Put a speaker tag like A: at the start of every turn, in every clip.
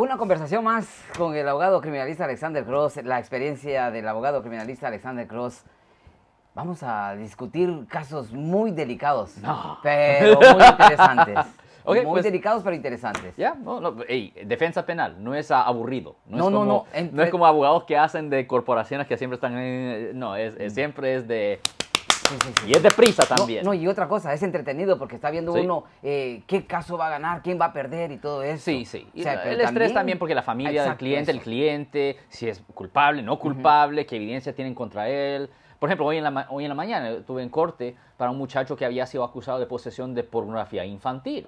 A: Una conversación más con el abogado criminalista Alexander Cross, la experiencia del abogado criminalista Alexander Cross. Vamos a discutir casos muy delicados, pero muy interesantes. muy pues- delicados pero interesantes. Ya,
B: defensa penal no es aburrido. No, es como, no, no. es como abogados que hacen de corporaciones que siempre están. no, es, mm. siempre es de y es deprisa también. No,
A: y otra cosa, es entretenido porque está viendo uno eh, qué caso va a ganar, quién va a perder y todo eso. Sí, sí. el estrés también porque la familia del cliente, el
B: cliente, si es culpable, no culpable, qué evidencia tienen contra él. Por ejemplo, hoy en, la, hoy en la mañana estuve en corte para un muchacho que había sido acusado de posesión de pornografía infantil.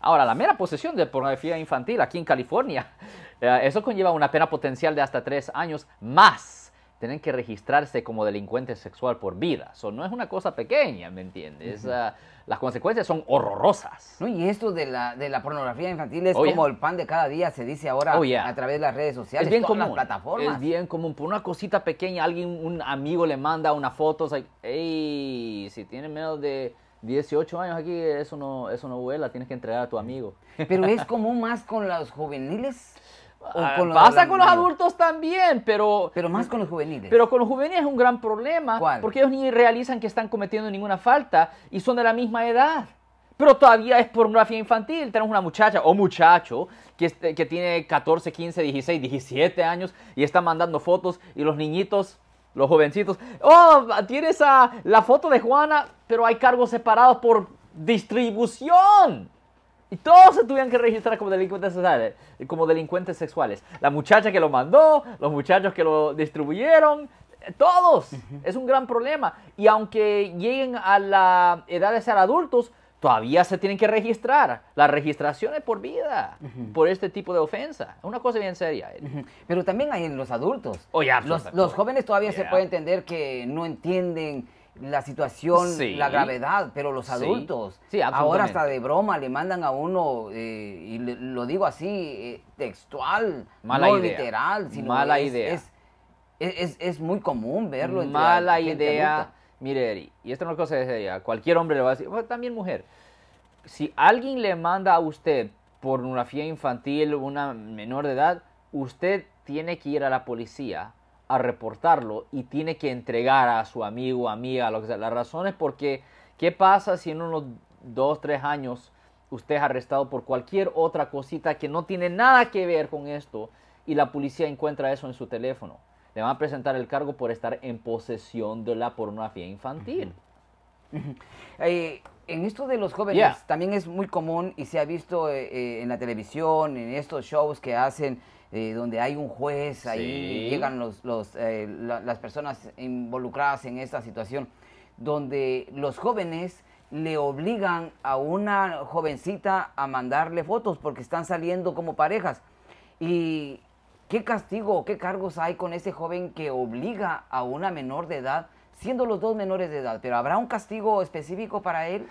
B: Ahora, la mera posesión de pornografía infantil aquí en California, eh, eso conlleva una pena potencial de hasta tres años más tienen que registrarse como delincuente sexual por vida. Eso no es una cosa pequeña, ¿me entiendes? Ah,
A: las consecuencias son horrorosas. y esto de la, de la pornografía infantil es oh, como el pan de cada día, se dice ahora oh, a través de las redes sociales, bien todas las plataformas. Es bien común. Por una cosita pequeña, alguien,
B: un amigo le manda una foto, es like, hey, si tiene menos de 18 años aquí, eso no, eso no vuela, tienes que entregar a tu amigo. Pero es común más con los juveniles.
A: Ah, pasa con los adultos
B: también, pero... Pero más con los juveniles. Pero con los juveniles es un gran problema. Porque ellos ni realizan que están cometiendo ninguna falta y son de la misma edad. Pero todavía es pornografía infantil. Tenemos una muchacha o muchacho que, este, que tiene 14, 15, 16, 17 años y está mandando fotos y los niñitos los jovencitos. Oh, tienes la foto de Juana, pero hay cargos separados por distribución. Y todos se tuvieron que registrar como delincuentes sexuales, como delincuentes sexuales. La muchacha que lo mandó, los muchachos que lo distribuyeron, todos. Es un gran problema. Y aunque lleguen a la edad de ser adultos, todavía se tienen que registrar. La registración es por vida, por este tipo de
A: ofensa. Es una cosa bien seria. Pero también hay en los adultos.
B: Oye los,
A: jóvenes todavía se puede entender que no entienden la situación, la gravedad, pero los adultos, ahora hasta de broma le mandan a uno, eh, y lo digo así, eh, textual, Mala no literal, sino Mala es, idea. Es, es, muy común
B: verlo. Mala idea. Mire, Eri, y esto no es cosa de ella, cualquier hombre le va a decir, también mujer, si alguien le manda a usted pornografía infantil, una menor de edad, usted tiene que ir a la policía a reportarlo y tiene que entregar a su amigo, amiga, lo que sea. La razón es porque, ¿qué pasa si en unos dos, tres años usted es arrestado por cualquier otra cosita que no tiene nada que ver con esto y la policía encuentra eso en su teléfono? Le van a presentar el cargo por estar
A: en posesión de la pornografía infantil. Eh, en esto de los jóvenes también es muy común y se ha visto eh, eh, en la televisión, en estos shows que hacen eh, donde hay un juez, ahí llegan los, eh, las personas involucradas en esta situación, donde los jóvenes le obligan a una jovencita a mandarle fotos porque están saliendo como parejas. ¿Y qué castigo qué cargos hay con ese joven que obliga a una menor de edad, siendo los dos menores de edad? ¿Pero habrá un castigo específico para él?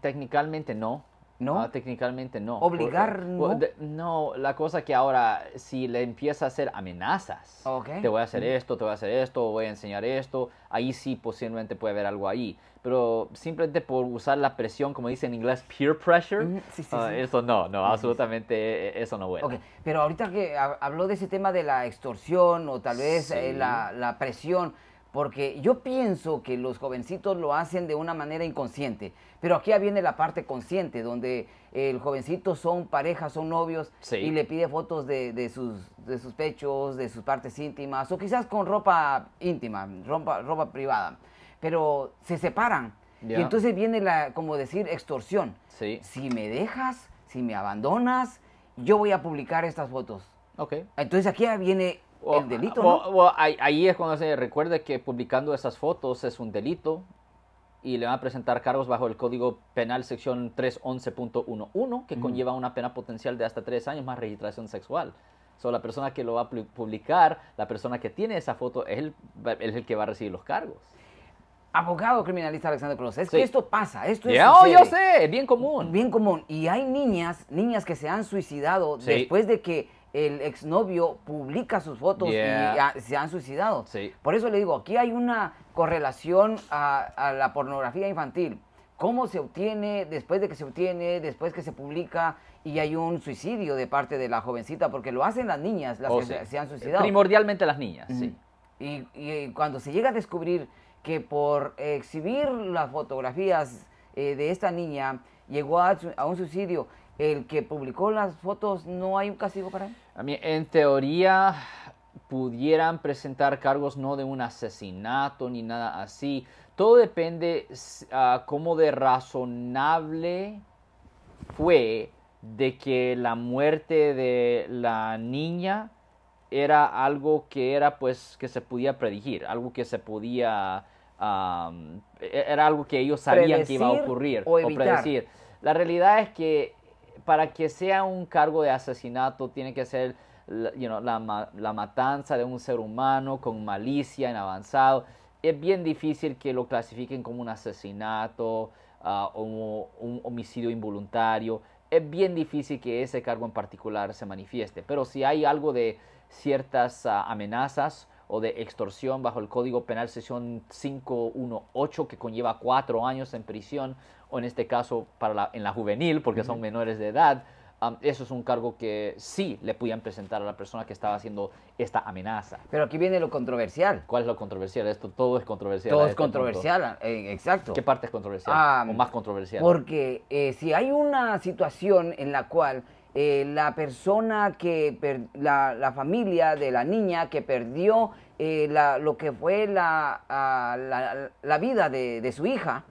A: técnicamente no. ¿No? Ah, técnicamente no. Obligar, ¿no? no. la
B: cosa que ahora, si le empieza a hacer amenazas, te voy a hacer mm. esto, te voy a hacer esto, voy a enseñar esto, ahí sí posiblemente puede haber algo ahí. Pero simplemente por usar la presión, como dice en inglés, peer pressure, mm, ah, eso no, no, absolutamente e, e, eso no bueno.
A: Pero ahorita que habló de ese tema de la extorsión o tal vez eh, la, la presión, porque yo pienso que los jovencitos lo hacen de una manera inconsciente, pero aquí ya viene la parte consciente, donde el jovencito son parejas, son novios, y le pide fotos de, sus, pechos, de sus partes íntimas, o quizás con ropa íntima, ropa, privada, pero se separan. Y entonces viene la, como decir, extorsión. Si me dejas, si me abandonas, yo voy a publicar estas fotos. Entonces aquí ya viene el delito, ¿no?
B: ahí es cuando se recuerde que publicando esas fotos es un delito y le van a presentar cargos bajo el Código Penal sección 311.11 que conlleva una pena potencial de hasta tres años más registración sexual. So, la persona que lo va a publicar, la persona que tiene esa foto, es el, es
A: el que va a recibir los cargos. Abogado criminalista Alexander Cruz, es esto pasa, esto oh, yo sé, es bien común. Bien común. Y hay niñas, niñas que se han suicidado después de que el exnovio publica sus fotos y se han suicidado. Por eso le digo, aquí hay una correlación a, la pornografía infantil. ¿Cómo se obtiene, después de que se obtiene, después que se publica y hay un suicidio de parte de la jovencita? Porque lo hacen las niñas, las oh, que se, han suicidado.
B: Primordialmente las niñas, sí.
A: Y, cuando se llega a descubrir que por exhibir las fotografías eh, de esta niña llegó a un suicidio, el que publicó las fotos, ¿no hay un castigo para él?
B: A mí, en teoría, pudieran presentar cargos no de un asesinato ni nada así. Todo depende a cómo de razonable fue de que la muerte de la niña era algo que era pues que se podía predigir, algo que se podía e, era algo que ellos sabían que iba a ocurrir o predecir. La realidad es que para que sea un cargo de asesinato tiene que ser la, matanza de un ser humano con malicia en avanzado. Es bien difícil que lo clasifiquen como un asesinato ah, o un homicidio involuntario. Es bien difícil que ese cargo en particular se manifieste. Pero si hay algo de ciertas ah, amenazas o de extorsión bajo el Código Penal Sesión 518 que conlleva cuatro años en prisión o en este caso para en la juvenil, porque son menores de edad, eso es un cargo que sí le podían presentar a la persona que estaba haciendo esta amenaza. Pero aquí viene lo controversial. ¿Cuál es lo controversial? Esto todo es controversial. Todo es este controversial, eh, exacto. ¿Qué parte es controversial? o más controversial. Porque
A: eh, si hay una situación en la cual eh, la persona que la, la, familia de la niña que perdió lo que fue la, la vida de, de, su hija.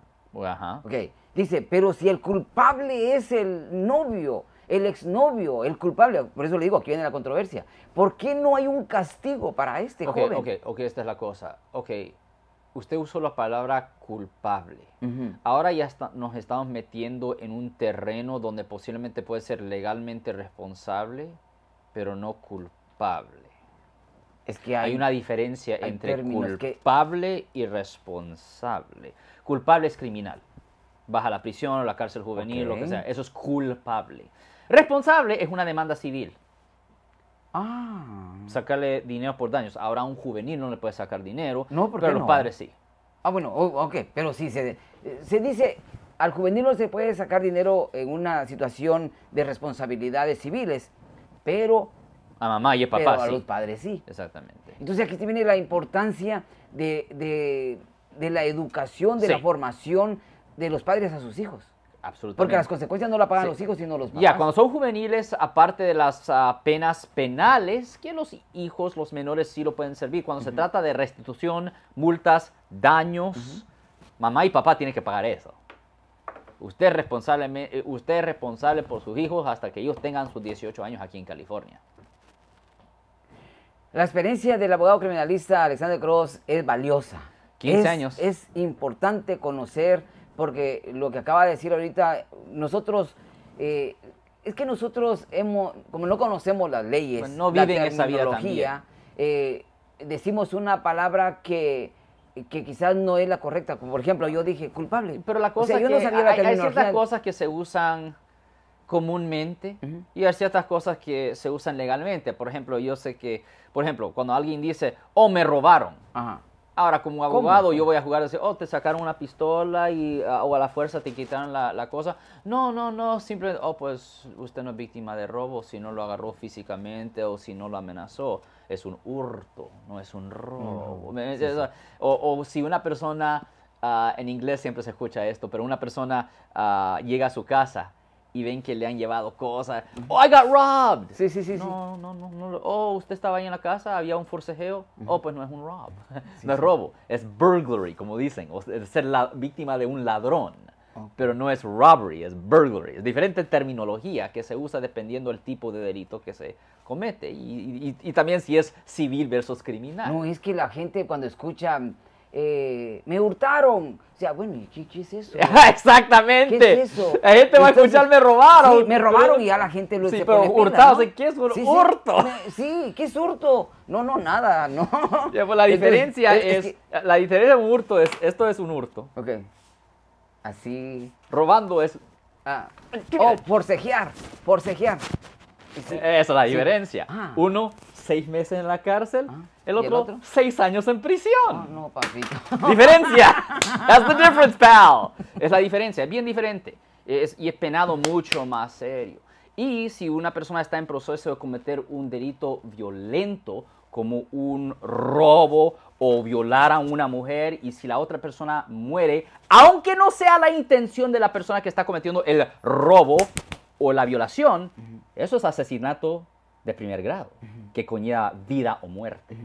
A: Ajá. Okay. Dice, pero si el culpable es el novio, el exnovio, el culpable, por eso le digo, aquí viene la controversia. ¿Por qué no hay un castigo para este joven? Ok,
B: ok, esta es la cosa. Ok, usted usó la palabra culpable. Ahora ya nos estamos metiendo en un terreno donde posiblemente puede ser legalmente responsable, pero no culpable. Es que hay, una diferencia entre culpable y responsable. Culpable es criminal. Baja la prisión o la cárcel juvenil, lo que sea. Eso es culpable. Responsable es una demanda civil. Ah. Sacarle dinero por daños. Ahora a un juvenil no le puede sacar dinero, no, pero los padres sí.
A: Ah, bueno, ok, pero sí, se, se dice, al juvenil no se puede sacar dinero en una situación de responsabilidades civiles, pero...
B: A mamá y a papá, a sí. los
A: padres sí. Exactamente. Entonces aquí viene la importancia de, la educación, de la formación de los padres a sus hijos. Absolutamente. Porque las consecuencias no las pagan los hijos, sino los padres. Ya,
B: cuando son juveniles, aparte de las ah, penas penales, que los hijos, los menores sí lo pueden servir. Cuando se trata de restitución, multas, daños, mamá y papá tienen que pagar eso. Usted es, responsable, eh, usted responsable por sus hijos hasta que ellos tengan sus 18 años aquí en California.
A: La experiencia del abogado criminalista Alexander Cross es valiosa. 15 años. Es importante conocer porque lo que acaba de decir ahorita, nosotros, eh, es que nosotros hemos, como no conocemos las leyes, no viven esa biología, eh, decimos una palabra que que quizás no es la correcta, por ejemplo yo dije culpable. Pero la cosa que hay, ciertas
B: cosas que se usan
A: comúnmente y hay ciertas cosas que se usan
B: legalmente. Por ejemplo, yo sé que, por ejemplo, cuando alguien dice, oh, me robaron, Ajá. Ahora, como abogado, yo voy a jugar, decir, oh, te sacaron una pistola y, ah, o a la fuerza te quitaron la, cosa. No, no, no, simplemente, oh, pues usted no es víctima de robo si no lo agarró físicamente o si no lo amenazó. Es un hurto, no es un robo. O, o, si una persona, ah, en inglés siempre se escucha esto, pero una persona ah, llega a su casa y ven que le han llevado cosas. Oh, I got robbed. Sí, sí, sí. No, no, no, no. Oh, usted estaba ahí en la casa, había un forcejeo. Oh, pues no es un rob. no es robo. Es burglary, como dicen. O ser la víctima de un ladrón. Pero no es robbery, es burglary. Es diferente terminología que se usa dependiendo del tipo de delito que se
A: comete. Y, y, y también si es civil versus criminal. No, es que la gente cuando escucha eh, me hurtaron. O sea, bueno, ¿y qué, es eso? Ah, exactamente. ¿Qué es eso? La gente va a escuchar, me robaron. Sí, me robaron y ya la gente lo sí, pero hurtado, ¿qué es un hurto? Sí, ¿qué es hurto? No, no, nada, no. Pues, la diferencia es,
B: la diferencia de un hurto es, esto es un hurto. Ok. Así. Robando es...
A: Ah. Oh, forcejear, forcejear.
B: Esa es la diferencia. Ah. Uno, seis meses en la cárcel. Ah
A: el otro, seis años en prisión. Ah,
B: no, papito. Diferencia. That's the difference, pal. Es la diferencia, es bien diferente. Es, y es penado mucho más serio. Y si una persona está en proceso de cometer un delito violento, como un robo o violar a una mujer, y si la otra persona muere, aunque no sea la intención de la persona que está cometiendo el robo o la violación, eso es asesinato de primer grado, que conlleva vida o muerte.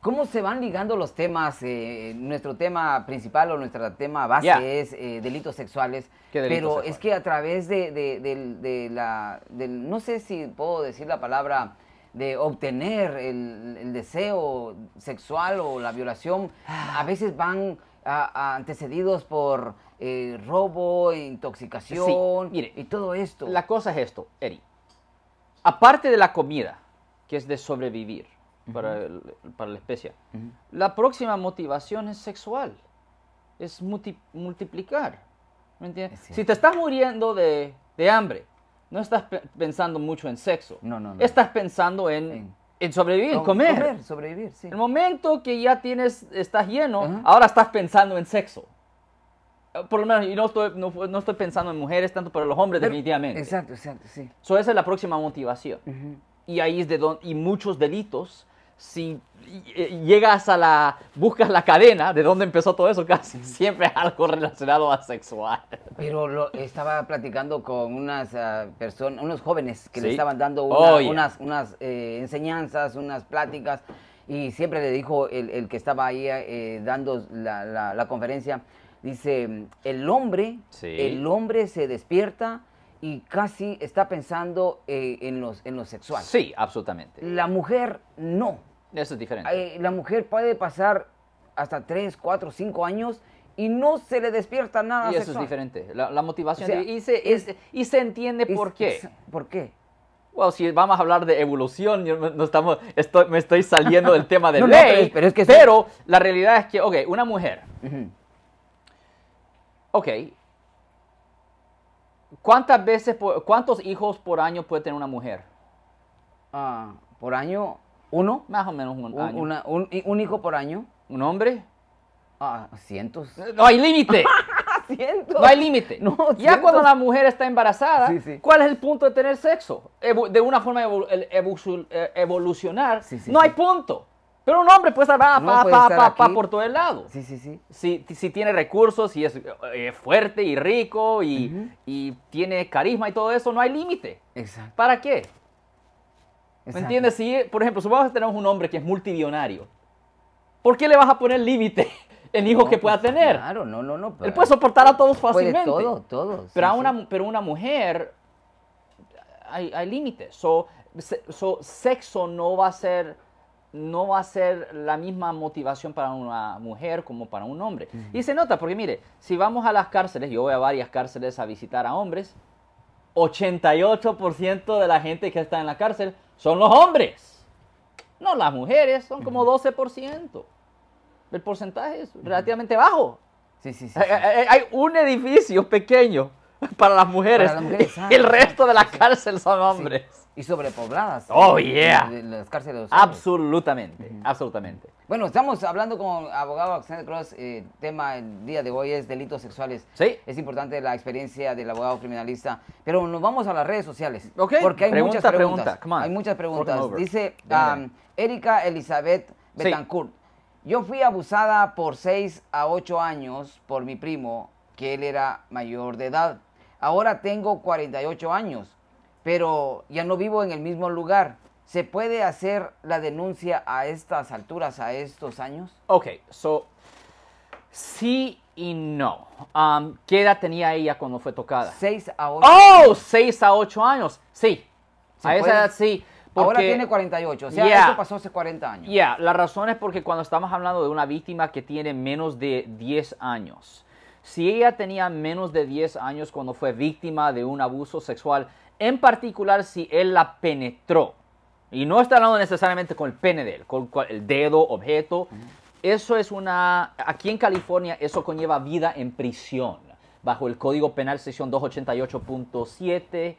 A: ¿Cómo se van ligando los temas? Eh, nuestro tema principal o nuestro tema base es eh, delitos sexuales, pero es que a través de, de, la, no sé si puedo decir la palabra, de obtener el, deseo sexual o la violación, a veces van antecedidos por eh, robo, intoxicación mire, y todo esto. La cosa es esto, Eric aparte de la
B: comida, que es de sobrevivir para, la especie, la próxima motivación es sexual, es multiplicar. ¿Me entiendes? Si te estás muriendo de, hambre, no estás pensando mucho en sexo. No, Estás pensando en, sobrevivir, comer. sobrevivir, sí. El momento que ya tienes, estás lleno, ahora estás pensando en sexo. Ah, por lo menos y no estoy, no, no, estoy pensando en mujeres tanto, para los hombres definitivamente. Exacto, exacto, sí. esa es la próxima motivación. Y ahí es de donde, y muchos delitos, si llegas a la, buscas la cadena de dónde empezó todo eso, casi siempre algo relacionado a sexual.
A: Pero lo, estaba platicando con unas ah, personas, unos jóvenes que le estaban dando oh, unas, unas eh, enseñanzas, unas pláticas, y siempre le dijo el, el que estaba ahí eh, dando la, la, la conferencia, Dice, el hombre, el hombre se despierta y casi está pensando eh, en, los, en lo sexual. Sí,
B: absolutamente.
A: La mujer no. Eso es diferente. Eh, la mujer puede pasar hasta 3, 4, 5 años y no se le despierta nada. Y eso es diferente. La, motivación. y, se, es, y se entiende por qué.
B: ¿Por qué? Bueno, si vamos a hablar de evolución, no, estamos, me estoy saliendo del tema de ley. pero, la realidad es que, ok, una mujer ok, ¿cuántas veces, cuántos hijos por año puede tener una mujer?
A: Ah, por año, uno. Más o menos un, año. un, hijo por año. ¿Un hombre? Uh, cientos. No hay límite. cientos. No hay límite. ya cuando la
B: mujer está embarazada, ¿cuál es el punto de tener sexo? de una forma eh, evolucionar, no hay punto. Pero un hombre pues, pa, puede pa, estar pa, por todo el lado. Sí, sí, sí. Si, si tiene recursos, si es eh, fuerte y rico y, tiene carisma y todo eso, no hay límite. Exacto. ¿Para qué? ¿Me entiendes? Si, por ejemplo, supongamos que tenemos un hombre que es multimillonario. ¿Por qué le vas a poner límite? en hijos que pueda pues, tener. Claro, no, no, no. Él puede soportar a todos fácilmente. Puede todo, Pero, a una, pero una mujer, hay, hay límites. So, so, sexo no va a ser no va a ser la misma motivación para una mujer como para un hombre. Y se nota, porque mire, si vamos a las cárceles, yo voy a varias cárceles a visitar a hombres, 88% de la gente que está en la cárcel son los hombres, no las mujeres, son como 12%. El porcentaje es relativamente bajo. Sí, sí, sí, Hay un edificio pequeño para las mujeres, y el resto
A: de la cárcel son hombres. Y sobrepobladas. Oh, yeah. las cárceles.
B: absolutamente, absolutamente.
A: Bueno, estamos hablando con abogado Alexander Cross. El eh, tema el día de hoy es delitos sexuales. Sí. Es importante la experiencia del abogado criminalista. Pero nos vamos a las redes sociales. Ok. Porque hay muchas preguntas. Hay muchas preguntas. Dice um, Erika Elizabeth Betancourt. Yo fui abusada por 6 a 8 años por mi primo, que él era mayor de edad. Ahora tengo 48 años pero ya no vivo en el mismo lugar. ¿Se puede hacer la denuncia a estas alturas, a estos años? Ok, so sí
B: y no. Um, ¿Qué edad tenía ella cuando fue tocada?
A: 6 a 8. ¡Oh!
B: 6 a ocho años. Sí. A esa edad sí. Ahora tiene 48, o sea, eso
A: pasó hace 40 años.
B: Ya, yeah, la razón es porque cuando estamos hablando de una víctima que tiene menos de 10 años, si ella tenía menos de 10 años cuando fue víctima de un abuso sexual, en particular si él la penetró. Y no está hablando necesariamente con el pene de él, con el dedo, objeto. Eso es una... Aquí en California eso conlleva vida en prisión, bajo el Código Penal Sesión 288.7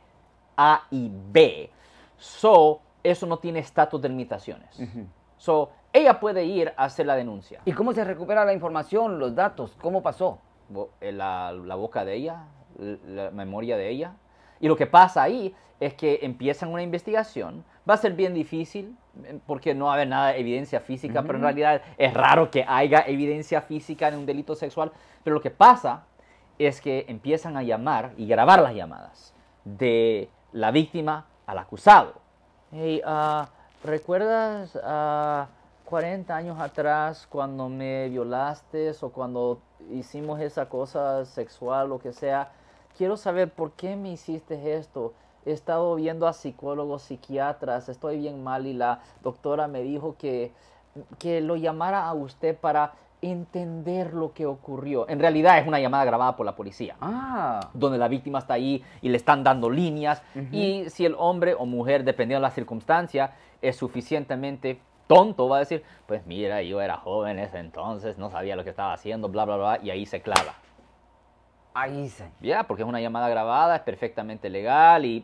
B: A y B. So, eso no tiene estatus de limitaciones. So, ella puede ir a hacer la denuncia. ¿Y cómo se recupera la información, los datos? ¿Cómo pasó? Eh, la boca de ella, la memoria de ella, y lo que pasa ahí es que empiezan una investigación, va a ser bien difícil eh, porque no va a haber nada de evidencia física, pero en realidad es raro que haya evidencia física en un delito sexual, pero lo que pasa es que empiezan a llamar y grabar las llamadas de la víctima al acusado. Hey, ah, ¿recuerdas 40 ah, años atrás cuando me violaste o cuando hicimos esa cosa sexual, lo que sea? quiero saber por qué me hiciste esto. He estado viendo a psicólogos, psiquiatras, estoy bien mal y la doctora me dijo que, que lo llamara a usted para entender lo que ocurrió. En realidad es una llamada grabada por la policía, ah. donde la víctima está ahí y le están dando líneas y si el hombre o mujer, dependiendo de la circunstancia, es suficientemente tonto, va a decir, pues mira, yo era joven en ese entonces, no sabía lo que estaba haciendo, bla, bla, bla, y ahí se clava. Ahí Ya, porque es una llamada grabada, es perfectamente legal y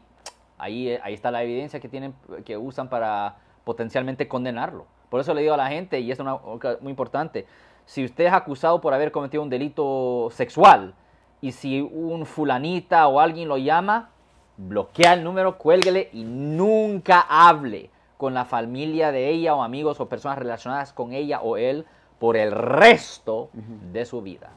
B: ahí, eh, ahí está la evidencia que, tienen, que usan para potencialmente condenarlo. Por eso le digo a la gente, y esto es muy importante, si usted es acusado por haber cometido un delito sexual y si un fulanita o alguien lo llama, bloquea el número, cuélguele y nunca hable con la familia de ella o amigos o personas relacionadas con ella o él por el resto de
A: su vida.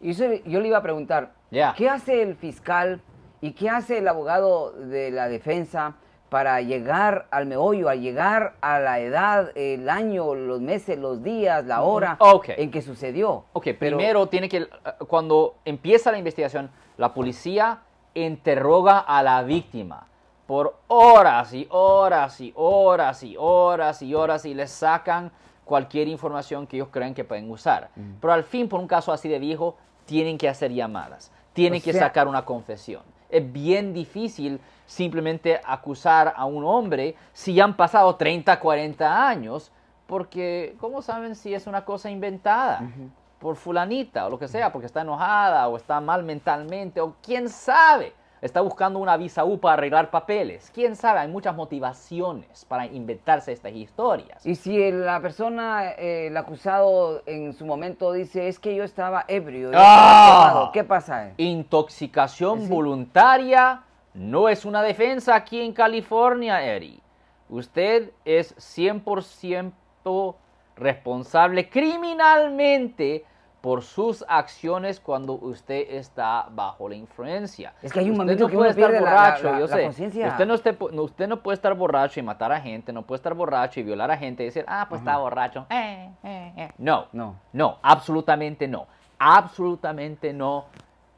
A: Y yo, le iba a preguntar, ¿qué hace el fiscal y qué hace el abogado de la defensa para llegar al meollo, a llegar a la edad, el año, los meses, los días, la hora en que sucedió? Ok, primero tiene que, cuando empieza la investigación, la
B: policía interroga a la víctima por horas y horas y horas y horas y horas y les sacan cualquier información que ellos creen que pueden usar. Mm. Pero al fin, por un caso así de viejo, tienen que hacer llamadas, tienen que sacar una confesión. Es bien difícil simplemente acusar a un hombre si ya han pasado 30, 40 años, porque ¿cómo saben si es una cosa inventada? Por fulanita o lo que sea, porque está enojada o está mal mentalmente o quién sabe. Está buscando una visa U para arreglar papeles. Quién sabe, hay muchas motivaciones
A: para inventarse estas historias. Y si la persona, eh, el acusado en su momento dice, es que yo estaba ebrio, ¡Ah!
B: ¿qué pasa? Intoxicación voluntaria no es una defensa aquí en California, Eri. Usted es 100% responsable criminalmente por sus acciones cuando usted está bajo la influencia. Es que hay un usted no puede estar borracho, yo sé. Usted no, puede estar borracho y matar a gente, no puede estar borracho y violar a gente y decir, ah, pues está borracho. Eh, eh, eh. No, no, no, absolutamente no, absolutamente no.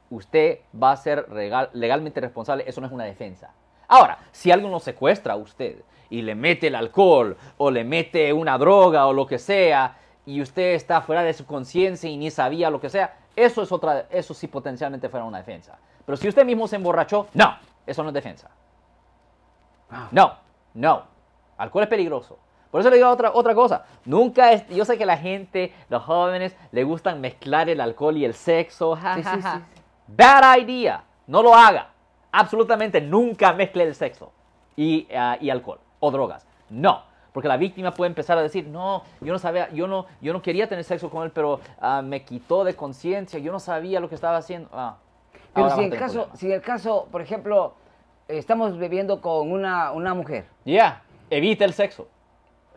B: Usted va a ser legalmente responsable, eso no es una defensa. Ahora, si alguien lo secuestra a usted y le mete el alcohol o le mete una droga o lo que sea, y usted está fuera de su conciencia y ni sabía lo que sea, eso es otra, eso sí potencialmente fuera una defensa. Pero si usted mismo se emborrachó, no, eso no es defensa. No, no. Alcohol es peligroso. Por eso le digo otra, otra cosa. Nunca es, yo sé que la gente, los jóvenes, le gustan mezclar el alcohol y el sexo. Bad idea. No lo haga. Absolutamente nunca mezcle el sexo y ah, alcohol o drogas. No. Porque la víctima puede empezar a decir, no, yo no sabía, yo no, yo no quería tener sexo con él, pero ah, me quitó de conciencia, yo no sabía lo que estaba haciendo. Ah,
A: pero si en caso, si el caso, por ejemplo, estamos bebiendo con una, una mujer. Ya, evita el sexo.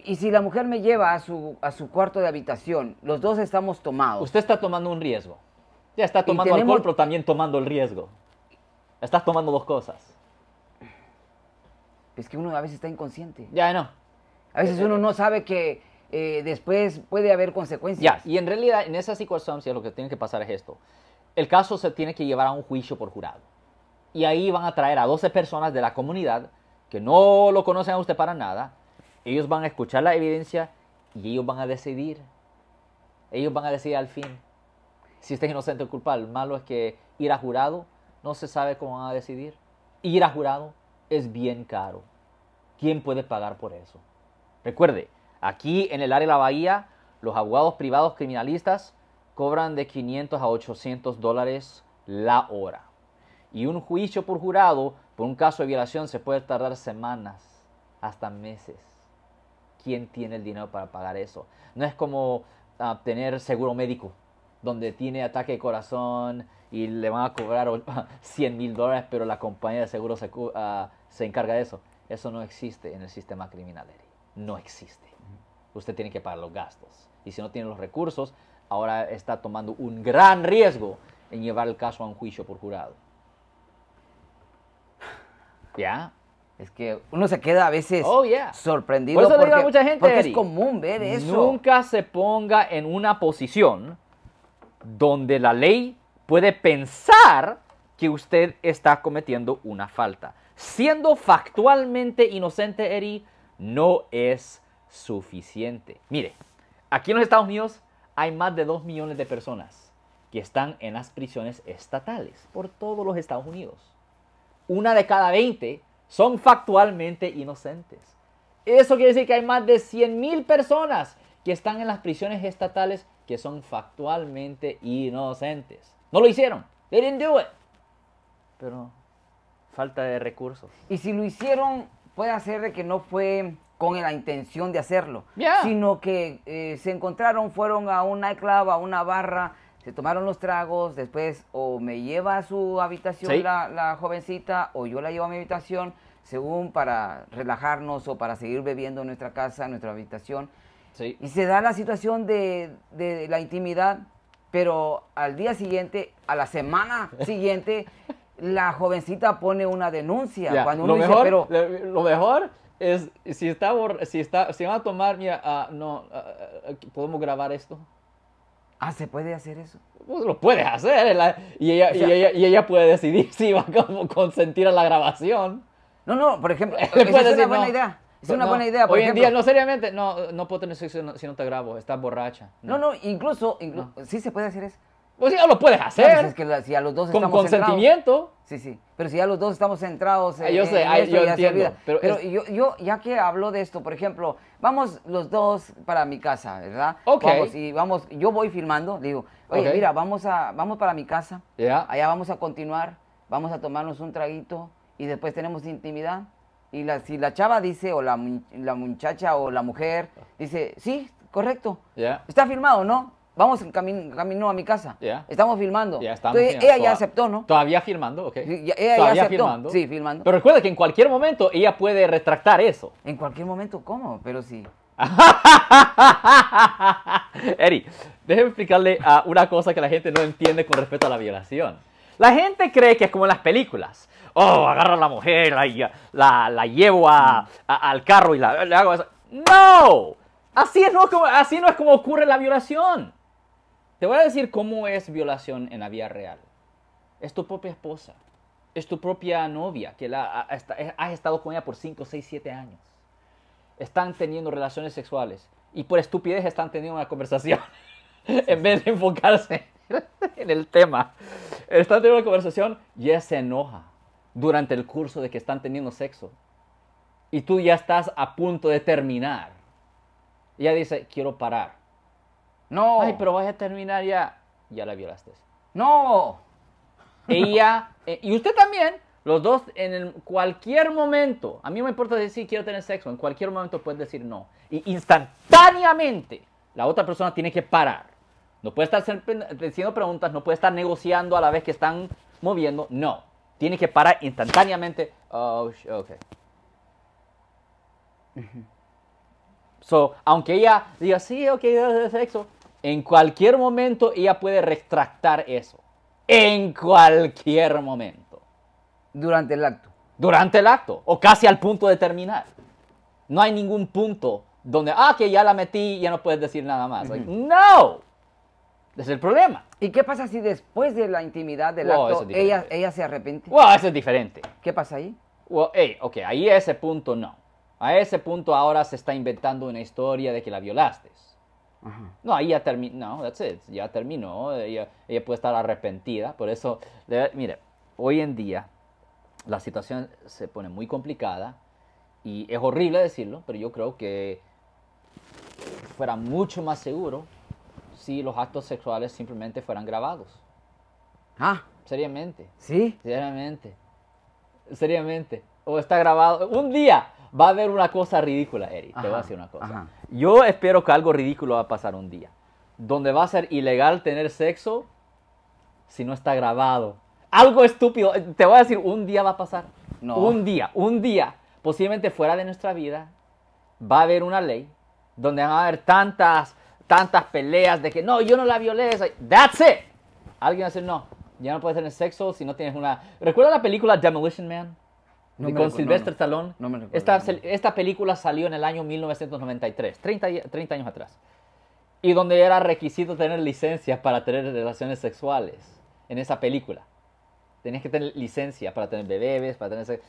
A: Y si la mujer me lleva a su, a su cuarto de habitación, los dos estamos tomados. Usted está tomando un riesgo. Ya está tomando el alcohol, pero
B: también tomando el riesgo.
A: Estás tomando dos cosas. Es que uno a veces está inconsciente. Ya, no. A veces uno no sabe que eh, después puede haber consecuencias. y
B: en realidad en esas circunstancias lo que tiene que pasar es esto. El caso se tiene que llevar a un juicio por jurado. Y ahí van a traer a 12 personas de la comunidad que no lo conocen a usted para nada. Ellos van a escuchar la evidencia y ellos van a decidir. Ellos van a decidir al fin si usted es inocente o culpable. Malo es que ir a jurado no se sabe cómo van a decidir. Ir a jurado es bien caro. ¿Quién puede pagar por eso? Recuerde, aquí en el área de la Bahía, los abogados privados criminalistas cobran de 500 a 800 dólares la hora. Y un juicio por jurado por un caso de violación se puede tardar semanas, hasta meses. ¿Quién tiene el dinero para pagar eso? No es como ah, tener seguro médico, donde tiene ataque de corazón y le van a cobrar 100 mil dólares, pero la compañía de seguro se, ah, se encarga de eso. Eso no existe en el sistema criminal no existe. Usted tiene que pagar los gastos. Y si no tiene los recursos, ahora está tomando un gran riesgo en llevar el caso a un juicio por jurado. ¿Ya? Es que uno se queda a veces oh, sorprendido. Por eso a mucha gente, porque es
A: común ver eso. Nunca
B: se ponga en una posición donde la ley puede pensar que usted está cometiendo una falta. Siendo factualmente inocente, Eri, no es suficiente. Mire, aquí en los Estados Unidos hay más de 2 millones de personas que están en las prisiones estatales por todos los Estados Unidos. Una de cada 20 son factualmente inocentes. Eso quiere decir que hay más de 100 mil personas que están en las prisiones estatales que son factualmente inocentes. No lo hicieron. They didn't do it. Pero falta de recursos.
A: Y si lo hicieron, puede ser de que no fue con la intención de hacerlo, sino que eh, se encontraron, fueron a una nightclub, a una barra, se tomaron los tragos, después o me lleva a su habitación la, jovencita o yo la llevo a mi habitación, según para relajarnos o para seguir bebiendo en nuestra casa, en nuestra habitación. Y se da la situación de la intimidad, pero al día siguiente, a la semana siguiente, la jovencita pone una denuncia. Cuando uno lo mejor,
B: Lo mejor es, si está, si está, si van a tomar, mira, ah, no, ah, ah, ¿podemos grabar esto?
A: Ah, ¿se puede hacer eso?
B: Pues lo puedes hacer. y, ella, y, ella,
A: y, ella, puede decidir
B: si va a consentir a la grabación. No, no, por ejemplo, es una buena idea.
A: Es una buena idea. hoy en día, no,
B: seriamente, no, puedo tener sexo si no, te grabo, estás borracha.
A: No, no, incluso, sí se puede hacer eso. Pues ya lo puedes pues hacer. que si a los dos con consentimiento. sí, sí. Pero si ya los dos estamos centrados. Ah, yo ah, yo entiendo. Pero, yo, ya que hablo de esto, por ejemplo, vamos los dos para mi casa, ¿verdad? Ok. Vamos, y vamos, yo voy filmando, digo, oye, mira, vamos, a, vamos para mi casa. Allá vamos a continuar, vamos a tomarnos un traguito y después tenemos intimidad. Y la, si la chava dice, o la, la muchacha o la mujer dice, sí, correcto. Está filmado, ¿no? vamos en camino, camino a mi casa. Estamos filmando. Entonces ella ya aceptó, ¿no? Todavía filmando, ok.
B: ella ya aceptó. Sí, filmando. Pero recuerda que en cualquier momento ella puede retractar eso. En cualquier momento, ¿cómo? Pero sí. Eri, déjeme explicarle a una cosa que la gente no entiende con respecto a la violación. La gente cree que es como en las películas. Oh, agarra a la mujer, la, la, llevo al carro y la, le hago eso. ¡No! Así, es, como, así no es como ocurre la violación. Te voy a decir cómo es violación en la vida real. Es tu propia esposa, es tu propia novia, que la, has estado con ella por 5, 6, 7 años. Están teniendo relaciones sexuales y por estupidez están teniendo una conversación en vez de enfocarse en el tema. Están teniendo una conversación y ella se enoja durante el curso de que están teniendo sexo. Y tú ya estás a punto de terminar. ella dice, quiero parar. No. Ay, pero vaya a terminar ya. Ya la violaste. No. Ella, eh, y usted también, los dos en cualquier momento, a mí me importa decir quiero tener sexo, en cualquier momento puedes decir no. Y instantáneamente la otra persona tiene que parar. No puede estar haciendo preguntas, no puede estar negociando a la vez que están moviendo, no. Tiene que parar instantáneamente. Oh, So, aunque ella diga, sí, ok, sexo, en cualquier momento ella puede retractar eso. En cualquier momento. Durante el acto. Durante el acto. O casi al punto de terminar. No hay ningún punto donde, ah, que ya la metí, ya no puedes decir nada más. no. Es el problema.
A: ¿Y qué pasa si después de la intimidad del acto ella, se arrepiente?
B: Wow, eso es diferente. ¿Qué pasa ahí? Well, ok, ahí a ese punto no. A ese punto ahora se está inventando una historia de que la violaste. No, ahí ya terminó, no, that's it, ya terminó, ella, puede estar arrepentida, por eso, mire, hoy en día la situación se pone muy complicada y es horrible decirlo, pero yo creo que fuera mucho más seguro si los actos sexuales simplemente fueran grabados. Ah. Seriamente. Sí. Seriamente. Seriamente o está grabado, un día va a haber una cosa ridícula, Eric. te voy a decir una cosa. Yo espero que algo ridículo va a pasar un día, donde va a ser ilegal tener sexo si no está grabado. Algo estúpido. Eh, te voy a decir, un día va a pasar. No. Un día, un día, posiblemente fuera de nuestra vida, va a haber una ley donde van a haber tantas, tantas peleas de que no, yo no la violé. That's it. Alguien va a decir, no, ya no puedes tener sexo si no tienes una. ¿Recuerda la película Demolition Man?
A: con Silvestre Sylvester Stallone. esta,
B: esta, película salió en el año 1993, 30, 30 años atrás. Y donde era requisito tener licencias para tener relaciones sexuales en esa película. Tenías que tener licencia para tener bebés, para tener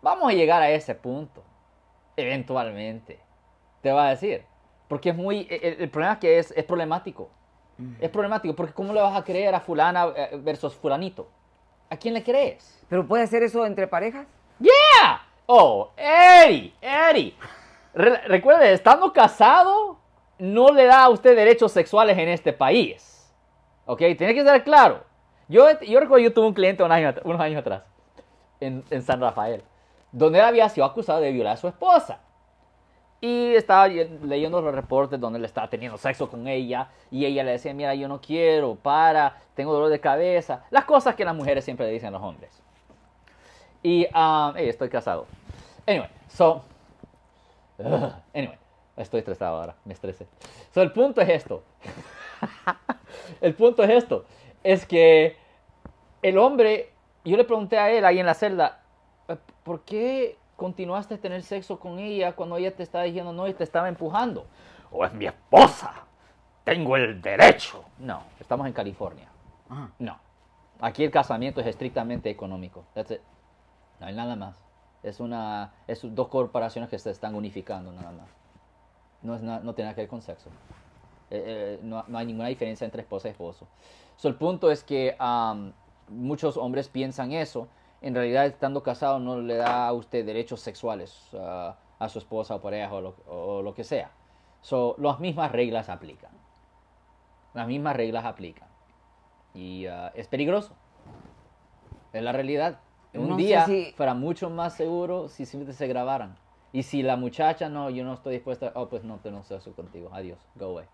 B: Vamos a llegar a ese punto, eventualmente. Te va a decir. Porque es muy. E-, e-, el, problema es que es, es problemático. Es problemático, porque ¿cómo le vas a creer a Fulana eh, versus Fulanito? ¿A quién le crees? ¿Pero puede hacer eso entre parejas? Yeah. Oh, Eddie, Eddie. recuerde, estando casado no le da a usted derechos sexuales en este país. ¿Ok? Tiene que ser claro. Yo, yo recuerdo, yo tuve un cliente unos años, unos años atrás, en, en, San Rafael, donde él había sido acusado de violar a su esposa. Y estaba leyendo los reportes donde él estaba teniendo sexo con ella y ella le decía, mira, yo no quiero, para, tengo dolor de cabeza. Las cosas que las mujeres siempre le dicen a los hombres. Y, ah, estoy casado. Anyway, so. anyway, estoy estresado ahora, me estresé. So, el punto es esto. el punto es esto. Es que el hombre, yo le pregunté a él ahí en la celda, eh, ¿por qué continuaste a tener sexo con ella cuando ella te estaba diciendo no y te estaba empujando? O es mi esposa, tengo el derecho. No, estamos en California. Ah. No. Aquí el casamiento es estrictamente económico. That's it. No hay nada más. Es, una, es dos corporaciones que se están unificando nada más. No, no tiene nada que ver con sexo. Eh, eh, no, no, hay ninguna diferencia entre esposa y esposo. el punto es que muchos hombres piensan eso. En realidad, estando casado no le da a usted derechos sexuales ah, a su esposa o pareja o lo, que sea. So, las mismas reglas aplican. Las mismas reglas aplican. Y ah, es peligroso. Es la realidad un día fuera mucho más seguro si simplemente se grabaran. Y si la muchacha, no,
A: yo no estoy dispuesta, oh, pues no te no su contigo, adiós, go away.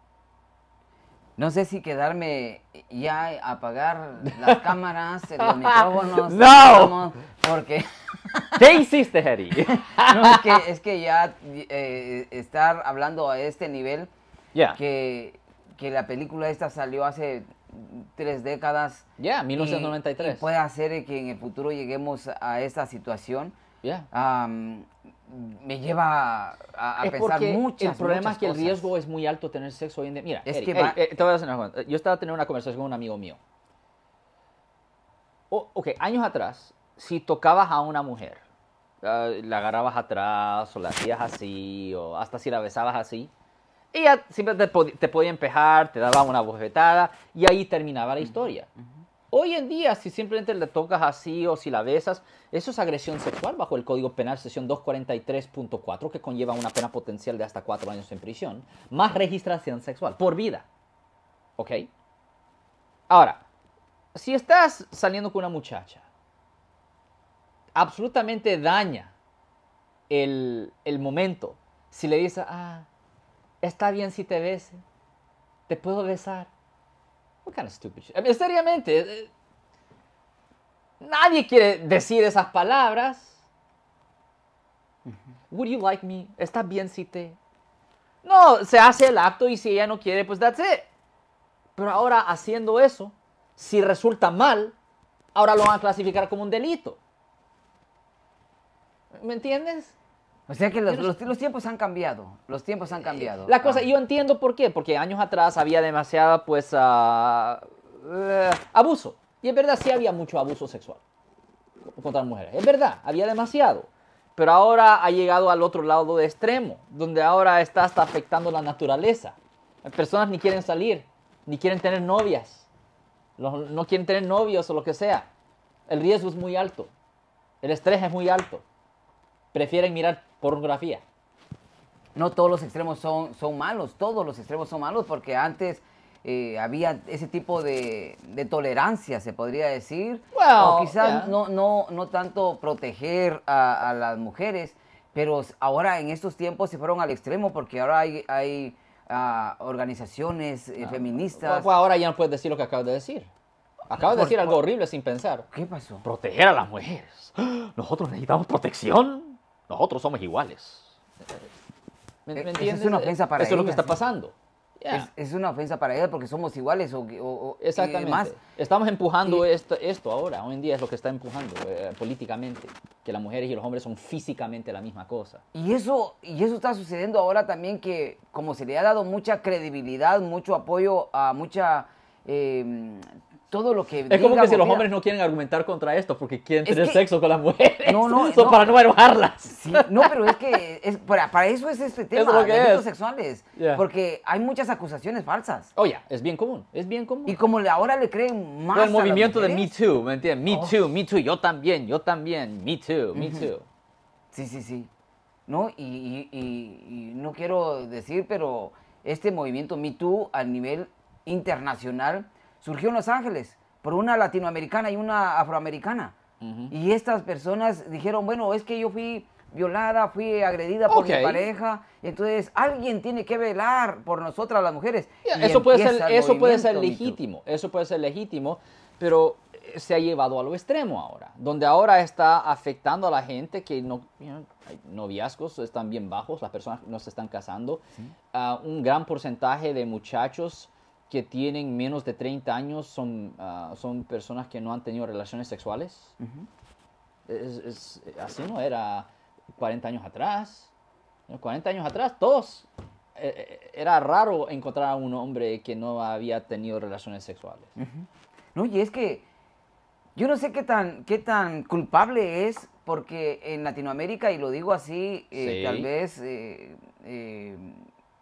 A: No sé si quedarme ya a apagar las cámaras, los micrófonos. ¡No!
B: Porque... ¿Qué hiciste, Harry?
A: no, es que, es que ya eh, estar hablando a este nivel, que, que la película esta salió hace tres décadas. Ya, 1993. puede hacer que en el futuro lleguemos a esta situación. Ya. me lleva a, a pensar muchas El problema es que el riesgo es muy alto tener sexo hoy en día. Mira, es que eh, te voy a hacer una Yo
B: estaba teniendo una conversación con un amigo mío. o ok, años atrás, si tocabas a una mujer, ah, la agarrabas atrás o la hacías así o hasta si la besabas así, ella siempre te, podía empejar, te daba una bofetada y ahí terminaba la historia. Hoy en día, si simplemente le tocas así o si la besas, eso es agresión sexual bajo el Código Penal sesión 243.4 que conlleva una pena potencial de hasta cuatro años en prisión, más registración sexual, por vida. ¿Ok? Ahora, si estás saliendo con una muchacha, absolutamente daña el, el momento. Si le dices, ah, está bien si te beso, te puedo besar. What kind of stupid shit? seriamente, eh, nadie quiere decir esas palabras. Would you like me? Está bien si te. No, se hace el acto y si ella no quiere, pues that's it. Pero ahora haciendo eso, si resulta mal, ahora lo van a clasificar como un delito.
A: ¿Me entiendes? O sea que los, los, tiempos han cambiado, los tiempos han cambiado. La
B: cosa, ah. yo entiendo por qué, porque años atrás había demasiada, pues, ah, eh, abuso. Y es verdad, sí había mucho abuso sexual contra mujeres. Es verdad, había demasiado. Pero ahora ha llegado al otro lado de extremo, donde ahora está hasta afectando la naturaleza. Las personas ni quieren salir, ni quieren tener novias. No quieren tener novios o lo que sea. El riesgo es muy alto.
A: El estrés es muy alto. Prefieren mirar pornografía. No todos los extremos son, son malos, todos los extremos son malos porque antes eh, había ese tipo de, tolerancia, se podría decir. o quizás no, no, no tanto proteger a, las mujeres, pero ahora en estos tiempos se fueron al extremo porque ahora hay, hay ah, organizaciones eh, ah. feministas. ahora ya no puedes decir lo que acabas de decir. Acabas de decir algo horrible sin pensar. ¿Qué pasó? Proteger a las
B: mujeres. Nosotros necesitamos protección nosotros somos iguales.
A: Eh, ¿Me, entiendes? Es una ofensa para Eso es lo que está pasando. Es, una ofensa para ella porque somos iguales
B: Exactamente. Estamos empujando esto, ahora, hoy en día es lo que está empujando eh, políticamente, que las mujeres y los hombres son físicamente la misma cosa.
A: Y eso, y eso está sucediendo ahora también que como se le ha dado mucha credibilidad, mucho apoyo a mucha... Eh, lo que. Es como que si los hombres
B: no quieren argumentar contra esto porque quieren tener sexo con las mujeres. No, no. Son para no enojarlas.
A: no, pero es que para, eso es este tema, los es. sexuales. Porque hay muchas acusaciones falsas. Oh, es bien común. Es bien común. Y como ahora le creen más. el movimiento de Me Too,
B: ¿me entiendes? Me oh. Too, Me Too, yo también, yo
A: también, Me Too, Me Too. Sí, sí, sí. ¿No? y no quiero decir, pero este movimiento Me Too a nivel internacional surgió en Los Ángeles por una latinoamericana y una afroamericana. Y estas personas dijeron, bueno, es que yo fui violada, fui agredida por mi pareja, entonces alguien tiene que velar por nosotras las mujeres. eso puede ser, eso puede ser legítimo, eso
B: puede ser legítimo, pero eh, se ha llevado a lo extremo ahora, donde ahora está afectando a la gente que no, hay noviazgos están bien bajos, las personas no se están casando, ah, un gran porcentaje de muchachos que tienen menos de 30 años son, ah, son personas que no han tenido relaciones sexuales. así no era 40 años atrás. 40 años atrás, todos. Eh, eh, era raro encontrar a un hombre que no había tenido relaciones sexuales.
A: No, y es que yo no sé qué tan, qué tan culpable es, porque en Latinoamérica, y lo digo así, eh, tal vez